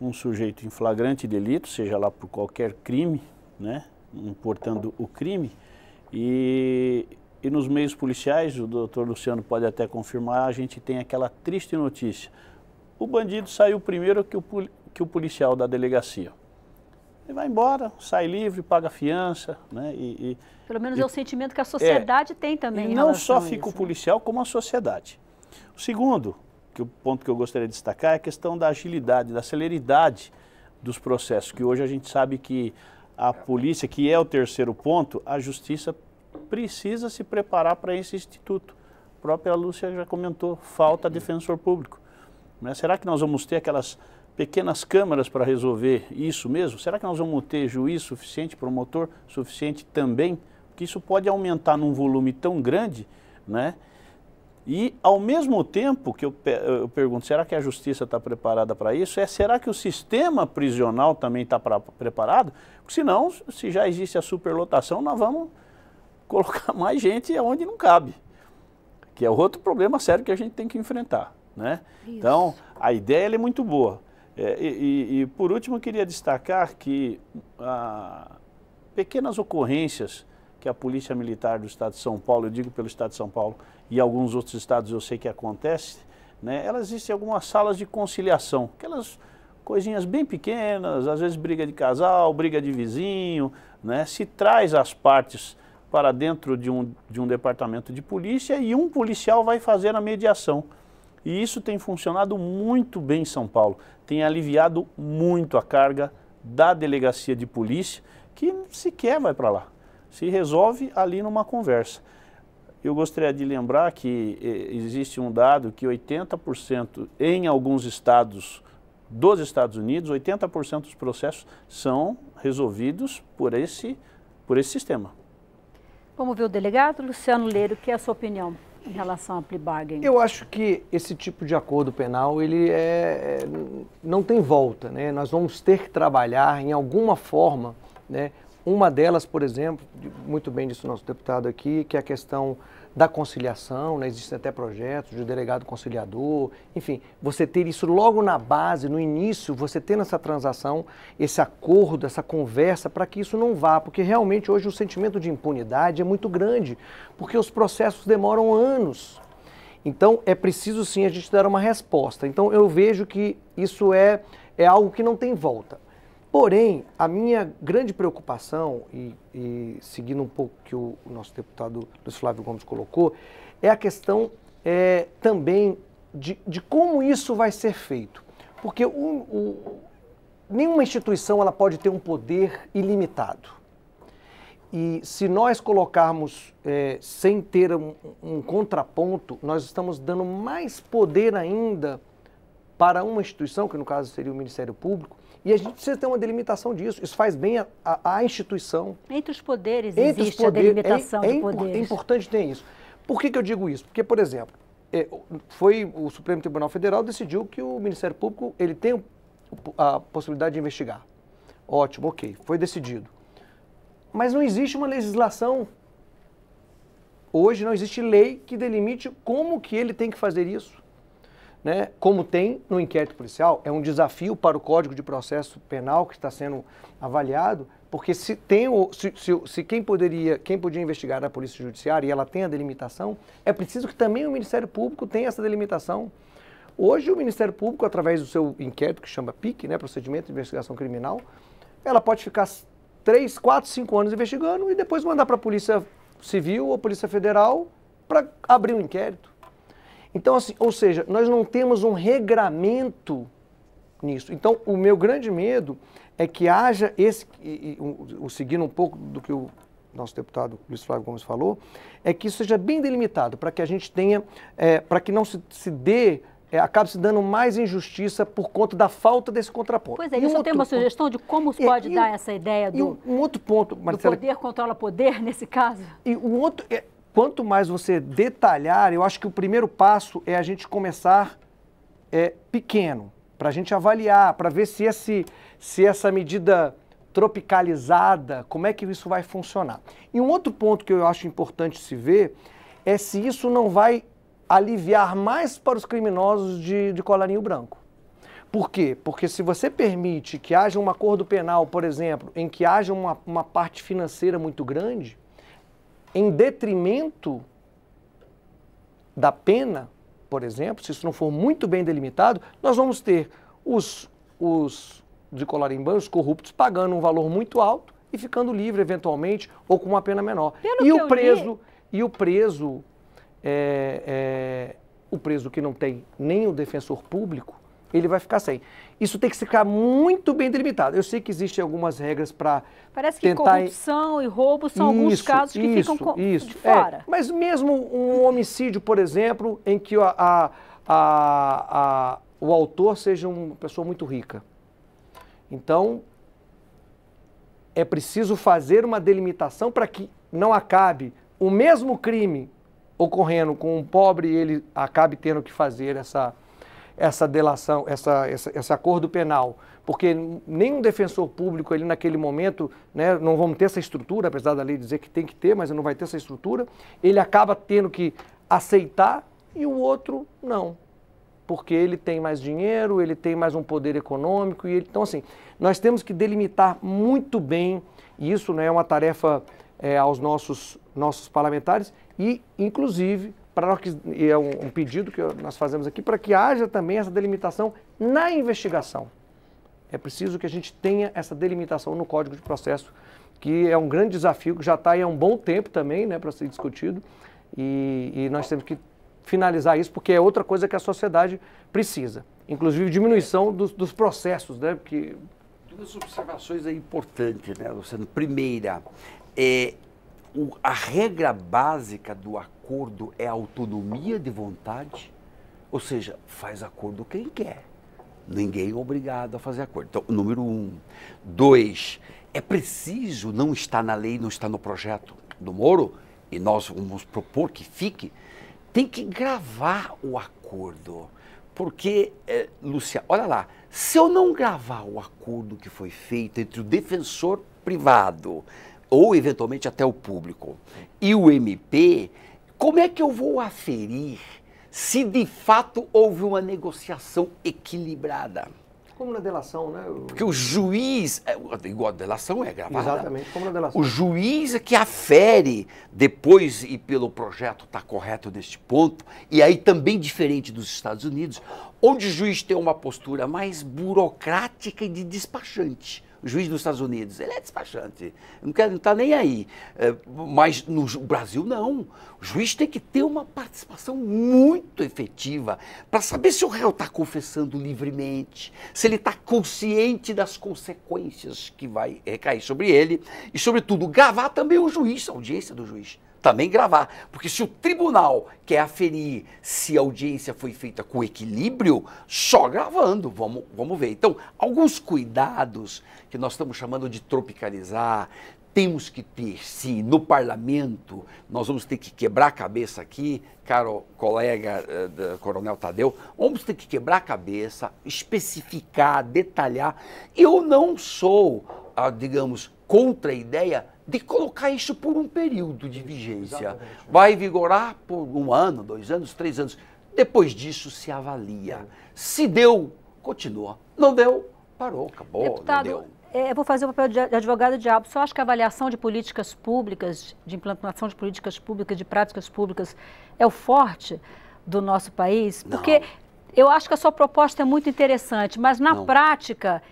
um sujeito em flagrante delito, seja lá por qualquer crime, né, importando o crime, e, e nos meios policiais, o doutor Luciano pode até confirmar, a gente tem aquela triste notícia. O bandido saiu primeiro que o, que o policial da delegacia. Ele vai embora, sai livre, paga fiança, né? E, e Pelo menos e, é o sentimento que a sociedade é, tem também. E não só fica isso, o né? policial, né? como a sociedade. O segundo, que o ponto que eu gostaria de destacar é a questão da agilidade, da celeridade dos processos, que hoje a gente sabe que a polícia, que é o terceiro ponto, a justiça precisa se preparar para esse instituto. A própria Lúcia já comentou, falta defensor público. Mas né? será que nós vamos ter aquelas pequenas câmaras para resolver isso mesmo? Será que nós vamos ter juiz suficiente, promotor suficiente também? Porque isso pode aumentar num volume tão grande, né? E, ao mesmo tempo que eu, eu pergunto, será que a justiça está preparada para isso? É, será que o sistema prisional também está preparado? Porque, senão, se já existe a superlotação, nós vamos colocar mais gente onde não cabe, que é outro problema sério que a gente tem que enfrentar. Né? Então, a ideia é muito boa. É, e, e, por último, eu queria destacar que ah, pequenas ocorrências que a Polícia Militar do Estado de São Paulo, eu digo pelo Estado de São Paulo e alguns outros estados eu sei que acontece, né, elas existem algumas salas de conciliação, aquelas coisinhas bem pequenas, às vezes briga de casal, briga de vizinho, né, se traz as partes para dentro de um, de um departamento de polícia e um policial vai fazer a mediação. E isso tem funcionado muito bem em São Paulo, tem aliviado muito a carga da delegacia de polícia, que sequer vai para lá. Se resolve ali numa conversa. Eu gostaria de lembrar que eh, existe um dado que 80% em alguns estados dos Estados Unidos, 80% dos processos são resolvidos por esse, por esse sistema. Vamos ver o delegado Luciano Leiro, que é a sua opinião em relação à plea bargain? Eu acho que esse tipo de acordo penal ele é, é, não tem volta, né? Nós vamos ter que trabalhar em alguma forma, né, uma delas, por exemplo, muito bem disse o nosso deputado aqui, que é a questão da conciliação, né? existem até projetos de delegado conciliador, enfim, você ter isso logo na base, no início, você ter essa transação, esse acordo, essa conversa, para que isso não vá, porque realmente hoje o sentimento de impunidade é muito grande, porque os processos demoram anos. Então é preciso sim a gente dar uma resposta. Então eu vejo que isso é, é algo que não tem volta. Porém, a minha grande preocupação, e, e seguindo um pouco que o, o nosso deputado Luiz Flávio Gomes colocou, é a questão é, também de, de, como isso vai ser feito. Porque o, o, nenhuma instituição ela pode ter um poder ilimitado. E se nós colocarmos é, sem ter um, um contraponto, nós estamos dando mais poder ainda para uma instituição, que no caso seria o Ministério Público, e a gente precisa ter uma delimitação disso. Isso faz bem à instituição. Entre os poderes Entre existe os poderes, a é delimitação é, é de poderes. É importante ter isso. Por que, que eu digo isso? Porque, por exemplo, é, foi o Supremo Tribunal Federal decidiu que o Ministério Público ele tem a possibilidade de investigar. Ótimo, ok, foi decidido. Mas não existe uma legislação hoje não existe lei que delimite como que ele tem que fazer isso né, como tem no inquérito policial, é um desafio para o Código de Processo Penal que está sendo avaliado, porque se tem o, se, se, se, quem poderia, quem podia investigar a Polícia Judiciária e ela tem a delimitação, é preciso que também o Ministério Público tenha essa delimitação. Hoje o Ministério Público, através do seu inquérito que chama PIC, né, Procedimento de Investigação Criminal, ela pode ficar 3, 4, 5 anos investigando e depois mandar para a Polícia Civil ou Polícia Federal para abrir um inquérito. Então, assim, ou seja, nós não temos um regramento nisso. Então, o meu grande medo é que haja esse, e, e, seguindo um pouco do que o nosso deputado Luiz Flávio Gomes falou, é que isso seja bem delimitado, para que a gente tenha, é, para que não se, se dê é, se dando mais injustiça por conta da falta desse contraponto. Pois é, e isso outro... tem uma sugestão de como se é, pode e, dar essa ideia do. Um, um, outro ponto, Marcela. Do poder controla poder, nesse caso? E um outro. É, quanto mais você detalhar, eu acho que o primeiro passo é a gente começar é, pequeno, para a gente avaliar, para ver se, esse, se essa medida tropicalizada, como é que isso vai funcionar. E um outro ponto que eu acho importante se ver é se isso não vai aliviar mais para os criminosos de, de colarinho branco. Por quê? Porque se você permite que haja um acordo penal, por exemplo, em que haja uma, uma parte financeira muito grande, em detrimento da pena, por exemplo, se isso não for muito bem delimitado, nós vamos ter os, os de colar em banho, os corruptos, pagando um valor muito alto e ficando livre eventualmente ou com uma pena menor. e o preso, e o preso, é, é, o preso que não tem nem o defensor público, ele vai ficar sem. Isso tem que ficar muito bem delimitado. Eu sei que existem algumas regras para Parece que tentar... corrupção e roubo são isso, alguns casos que isso, ficam isso, de é, fora. É, mas mesmo um homicídio, por exemplo, em que a, a, a, o autor seja uma pessoa muito rica. Então, é preciso fazer uma delimitação para que não acabe o mesmo crime ocorrendo com um pobre e ele acabe tendo que fazer essa essa delação, essa, essa, esse acordo penal, porque nenhum defensor público ele naquele momento, né, não vamos ter essa estrutura, apesar da lei dizer que tem que ter, mas não vai ter essa estrutura, ele acaba tendo que aceitar e o outro não, porque ele tem mais dinheiro, ele tem mais um poder econômico e ele, então assim, nós temos que delimitar muito bem e isso né, é uma tarefa é, aos nossos nossos parlamentares e inclusive para que, e é um, um pedido que nós fazemos aqui, para que haja também essa delimitação na investigação. É preciso que a gente tenha essa delimitação no Código de Processo, que é um grande desafio, que já está aí há um bom tempo também né, para ser discutido, e, e nós temos que finalizar isso, porque é outra coisa que a sociedade precisa. Inclusive diminuição dos, dos processos, né? Porque... Duas observações aí importantes, né, Luciano? Primeira, é, o, a regra básica do acordo é autonomia de vontade, ou seja, faz acordo quem quer. Ninguém é obrigado a fazer acordo. Então, número um. Dois, é preciso, não está na lei, não está no projeto do Moro, e nós vamos propor que fique, tem que gravar o acordo. Porque, é, Lúcia, olha lá, se eu não gravar o acordo que foi feito entre o defensor privado ou eventualmente até o público, e o MP, como é que eu vou aferir se de fato houve uma negociação equilibrada? Como na delação, né? Porque o juiz, é, igual a delação é gravada. Exatamente, como na delação. O juiz é que afere depois e pelo projeto está correto neste ponto, e aí também diferente dos Estados Unidos, onde o juiz tem uma postura mais burocrática e de despachante juiz dos Estados Unidos, ele é despachante, não está nem aí. É, mas no Brasil, não. O juiz tem que ter uma participação muito efetiva para saber se o réu está confessando livremente, se ele está consciente das consequências que vai recair sobre ele e, sobretudo, gravar também o juiz, a audiência do juiz também gravar. Porque se o tribunal quer aferir se a audiência foi feita com equilíbrio, só gravando, vamos, vamos ver. Então, alguns cuidados que nós estamos chamando de tropicalizar, temos que ter, sim, no parlamento, nós vamos ter que quebrar a cabeça aqui, caro colega uh, Coronel Tadeu, vamos ter que quebrar a cabeça, especificar, detalhar. Eu não sou, uh, digamos, contra a ideia de colocar isso por um período de vigência. Exatamente. Vai vigorar por um ano, dois anos, três anos. Depois disso se avalia. Se deu, continua. Não deu, parou, acabou. Deputado, não deu. É, eu vou fazer o papel de advogado diabo. Só acho que a avaliação de políticas públicas, de implantação de políticas públicas, de práticas públicas, é o forte do nosso país? Porque não. eu acho que a sua proposta é muito interessante, mas na não. prática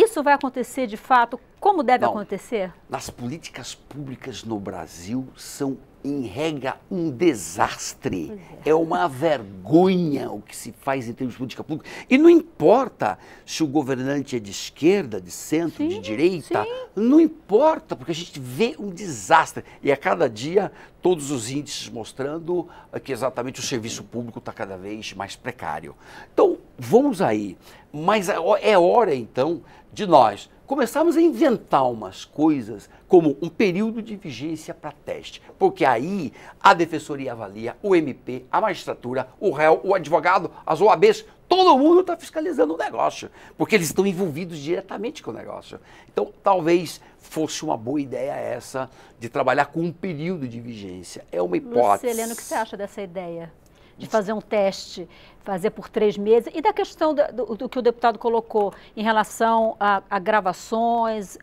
isso vai acontecer de fato? Como deve Não. acontecer? As políticas públicas no Brasil são, em regra, um desastre. É. é uma vergonha o que se faz em termos de política pública. E não importa se o governante é de esquerda, de centro, sim, de direita, sim. não importa, porque a gente vê um desastre. E a cada dia, todos os índices mostrando é, que exatamente o serviço público está cada vez mais precário. Então, vamos aí. Mas é, é hora então de nós começarmos a inventar umas coisas como um período de vigência para teste, porque aí a defensoria avalia, o MP, a magistratura, o réu, o advogado, as OABs, todo mundo está fiscalizando o negócio, porque eles estão envolvidos diretamente com o negócio. Então, talvez fosse uma boa ideia essa de trabalhar com um período de vigência. É uma hipótese. Luciliano, o que você acha dessa ideia? de fazer um teste, fazer por três meses. E da questão do, do, do que o deputado colocou em relação a, a gravações,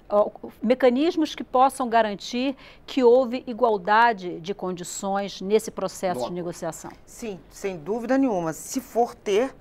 mecanismos que possam garantir que houve igualdade de condições nesse processo Bom, de negociação. Sim, sem dúvida nenhuma. Se for ter,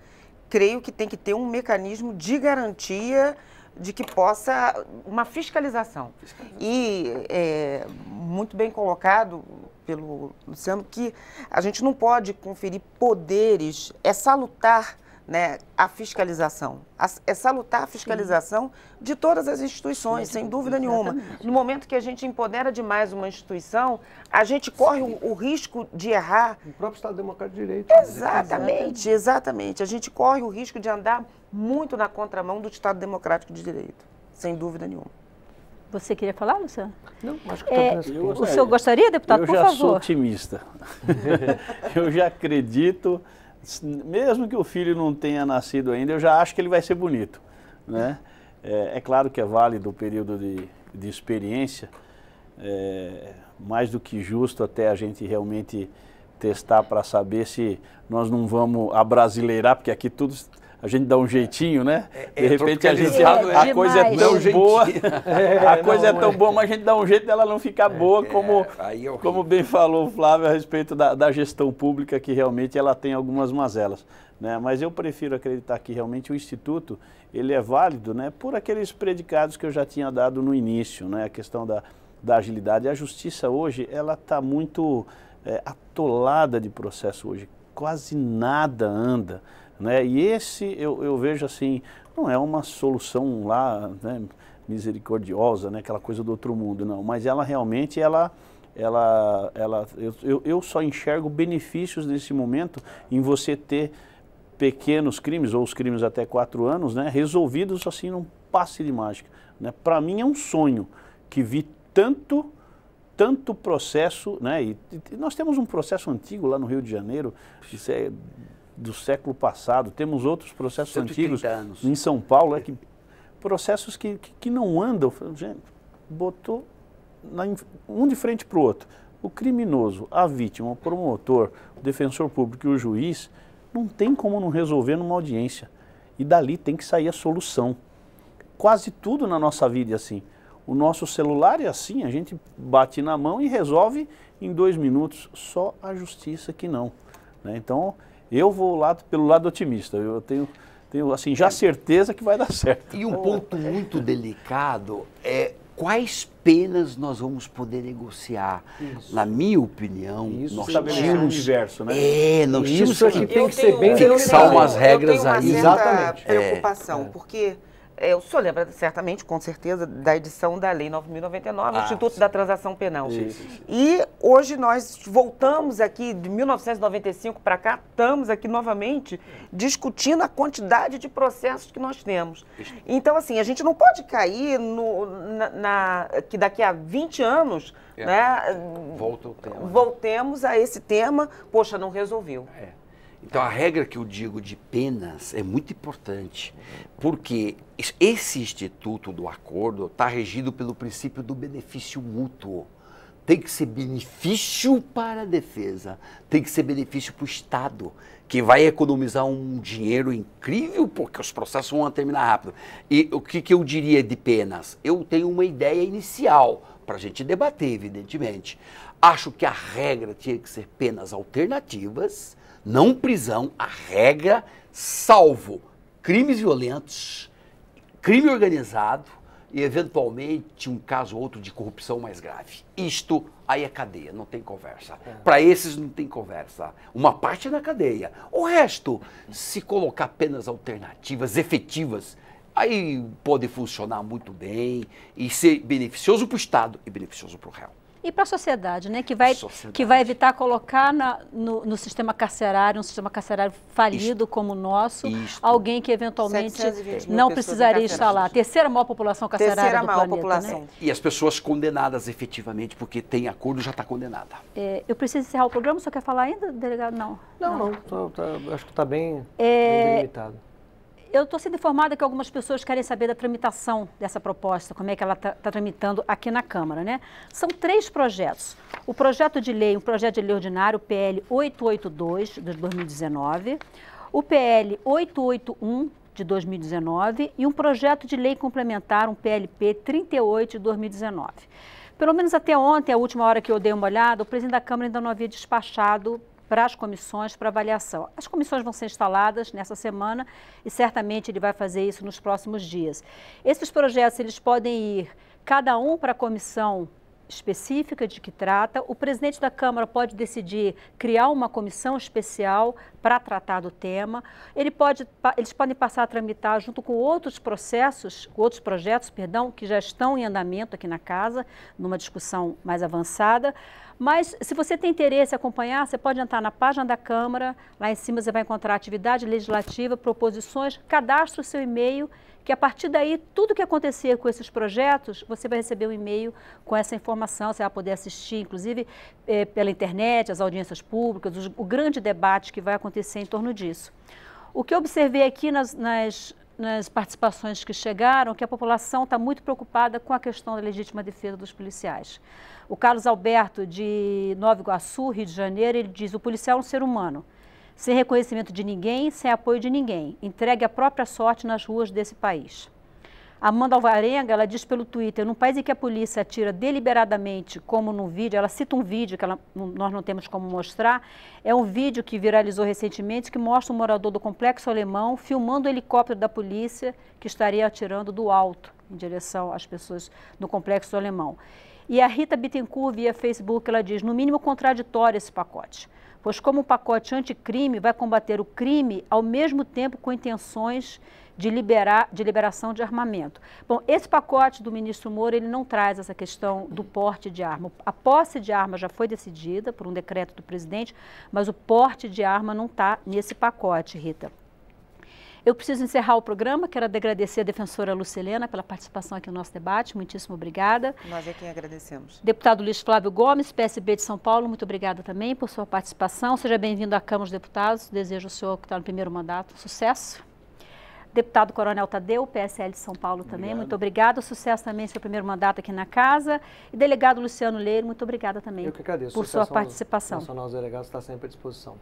creio que tem que ter um mecanismo de garantia de que possa uma fiscalização. fiscalização. E é, muito bem colocado pelo Luciano que a gente não pode conferir poderes, é salutar né, a fiscalização. A, é salutar a fiscalização Sim. de todas as instituições, Sim. sem dúvida Exatamente. nenhuma. No momento que a gente empodera demais uma instituição, a gente corre o, o, risco de errar. O próprio Estado Democrático de Direito. Exatamente, exatamente. A gente corre o risco de andar muito na contramão do Estado Democrático de Direito, sem dúvida nenhuma. Você queria falar, Luciano? Não, acho que é, tá O senhor gostaria, deputado? Eu já sou otimista. eu já acredito mesmo que o filho não tenha nascido ainda, eu já acho que ele vai ser bonito. Né? É, é claro que é válido o período de, de experiência, é, mais do que justo até a gente realmente testar para saber se nós não vamos abrasileirar, porque aqui tudo a gente dá um jeitinho, né? É, é, de repente a gente a, a é coisa é tão boa, a coisa é tão boa, mas a gente dá um jeito dela não ficar boa, como, como bem falou o Flávio a respeito da, da gestão pública, que realmente ela tem algumas mazelas. Né? Mas eu prefiro acreditar que realmente o Instituto ele é válido né? por aqueles predicados que eu já tinha dado no início, né? a questão da, da agilidade. A justiça hoje ela está muito é, atolada de processo hoje, quase nada anda. Né? E esse eu, eu vejo assim, não é uma solução lá né, misericordiosa, né, aquela coisa do outro mundo, não. Mas ela realmente, ela, ela, ela, eu, eu só enxergo benefícios nesse momento em você ter pequenos crimes, ou os crimes até quatro anos, né, resolvidos assim num passe de mágica. Né? Para mim é um sonho que vi tanto tanto processo, né? E, e, nós temos um processo antigo lá no Rio de Janeiro, isso é do século passado. Temos outros processos antigos anos. em São Paulo, é que, processos que, que, que não andam. Gente, botou na, um de frente para o outro. O criminoso, a vítima, o promotor, o defensor público e o juiz não tem como não resolver numa audiência. E dali tem que sair a solução. Quase tudo na nossa vida é assim. O nosso celular é assim, a gente bate na mão e resolve em dois minutos. Só a justiça que não. Né? Então, eu vou lá pelo lado otimista. Eu tenho, tenho assim, já certeza que vai dar certo. E um ponto muito delicado é quais penas nós vamos poder negociar. Isso. Na minha opinião, Isso. nós tínhamos... um universo, né? É, nós Isso tínhamos... é que tem que ser bem fixar umas regras aí. Exatamente. preocupação, é. porque é, o senhor lembra certamente, com certeza, da edição da Lei 9.099, ah, Instituto sim. da Transação Penal. Isso. E hoje nós voltamos aqui, de 1995 para cá, estamos aqui novamente discutindo a quantidade de processos que nós temos. Então, assim, a gente não pode cair no, na, na que daqui a 20 anos é. né, Volta o tema. voltemos a esse tema, poxa, não resolveu. É. Então a regra que eu digo de penas é muito importante, porque esse instituto do acordo está regido pelo princípio do benefício mútuo. Tem que ser benefício para a defesa, tem que ser benefício para o Estado, que vai economizar um dinheiro incrível, porque os processos vão terminar rápido. E o que, que eu diria de penas? Eu tenho uma ideia inicial, para a gente debater, evidentemente. Acho que a regra tinha que ser penas alternativas, não prisão, a regra, salvo crimes violentos, crime organizado e, eventualmente, um caso ou outro de corrupção mais grave. Isto aí é cadeia, não tem conversa. É. Para esses não tem conversa. Uma parte é na cadeia. O resto, se colocar penas alternativas efetivas, aí pode funcionar muito bem e ser beneficioso para o Estado e beneficioso para o réu e para a sociedade, né? que, vai, sociedade. que vai evitar colocar na, no, no, sistema carcerário, um sistema carcerário falido isto, como o nosso, isto. alguém que eventualmente não precisaria estar lá. Terceira maior população carcerária Terceira do maior planeta. Né? População. Né? E as pessoas condenadas efetivamente, porque tem acordo já está condenada. É, eu preciso encerrar o programa, só quer falar ainda, delegado? Não. Não, não, não tá, tá, acho que está bem, é, bem limitado eu estou sendo informada que algumas pessoas querem saber da tramitação dessa proposta, como é que ela está tá tramitando aqui na Câmara, né? São três projetos. O projeto de lei, um projeto de lei ordinário, PL 882, de 2019, o PL 881, de 2019, e um projeto de lei complementar, um PLP 38, de 2019. Pelo menos até ontem, a última hora que eu dei uma olhada, o presidente da Câmara ainda não havia despachado para as comissões para avaliação. As comissões vão ser instaladas nessa semana e certamente ele vai fazer isso nos próximos dias. Esses projetos eles podem ir cada um para a comissão específica de que trata. O presidente da Câmara pode decidir criar uma comissão especial para tratar do tema. Ele pode, eles podem passar a tramitar junto com outros processos, outros projetos, perdão, que já estão em andamento aqui na casa, numa discussão mais avançada. Mas se você tem interesse em acompanhar, você pode entrar na página da Câmara, lá em cima você vai encontrar atividade legislativa, proposições, cadastre o seu e-mail, que a partir daí, tudo que acontecer com esses projetos, você vai receber um e-mail com essa informação, você vai poder assistir, inclusive eh, pela internet, as audiências públicas, os, o grande debate que vai acontecer em torno disso. O que eu observei aqui nas, nas nas participações que chegaram que a população está muito preocupada com a questão da legítima defesa dos policiais. O Carlos Alberto, de Nova Iguaçu, Rio de Janeiro, ele diz: o policial é um ser humano, sem reconhecimento de ninguém, sem apoio de ninguém, entregue à própria sorte nas ruas desse país. Amanda Alvarenga, ela diz pelo Twitter, num país em que a polícia atira deliberadamente, como no vídeo, ela cita um vídeo que ela, nós não temos como mostrar, é um vídeo que viralizou recentemente que mostra um morador do complexo alemão filmando o helicóptero da polícia que estaria atirando do alto em direção às pessoas no complexo alemão. E a Rita Bittencourt, via Facebook, ela diz, no mínimo contraditório esse pacote pois como o pacote anticrime vai combater o crime ao mesmo tempo com intenções de, liberar, de liberação de armamento. Bom, esse pacote do ministro Moro, ele não traz essa questão do porte de arma. A posse de arma já foi decidida por um decreto do presidente, mas o porte de arma não está nesse pacote, Rita. Eu preciso encerrar o programa, quero agradecer a defensora Lucilena pela participação aqui no nosso debate, muitíssimo obrigada. Nós é quem agradecemos. Deputado Luiz Flávio Gomes, PSB de São Paulo, muito obrigada também por sua participação. Seja bem-vindo à Câmara dos Deputados, desejo ao senhor que está no primeiro mandato sucesso. Deputado Coronel Tadeu, PSL de São Paulo também, obrigado. muito obrigada. Sucesso também seu primeiro mandato aqui na casa. E delegado Luciano Leiro, muito obrigada também. Eu que Por sua participação. Nacional dos Delegados está sempre à disposição.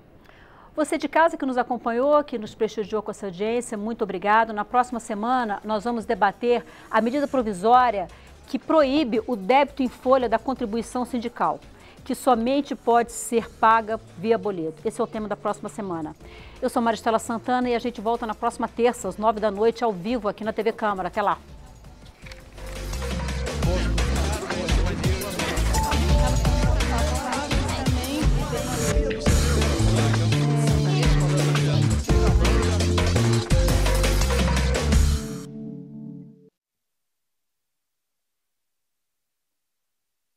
Você de casa que nos acompanhou, que nos prestigiou com essa audiência, muito obrigado. Na próxima semana nós vamos debater a medida provisória que proíbe o débito em folha da contribuição sindical, que somente pode ser paga via boleto. Esse é o tema da próxima semana. Eu sou Maristela Santana e a gente volta na próxima terça, às nove da noite, ao vivo aqui na TV Câmara. Até lá!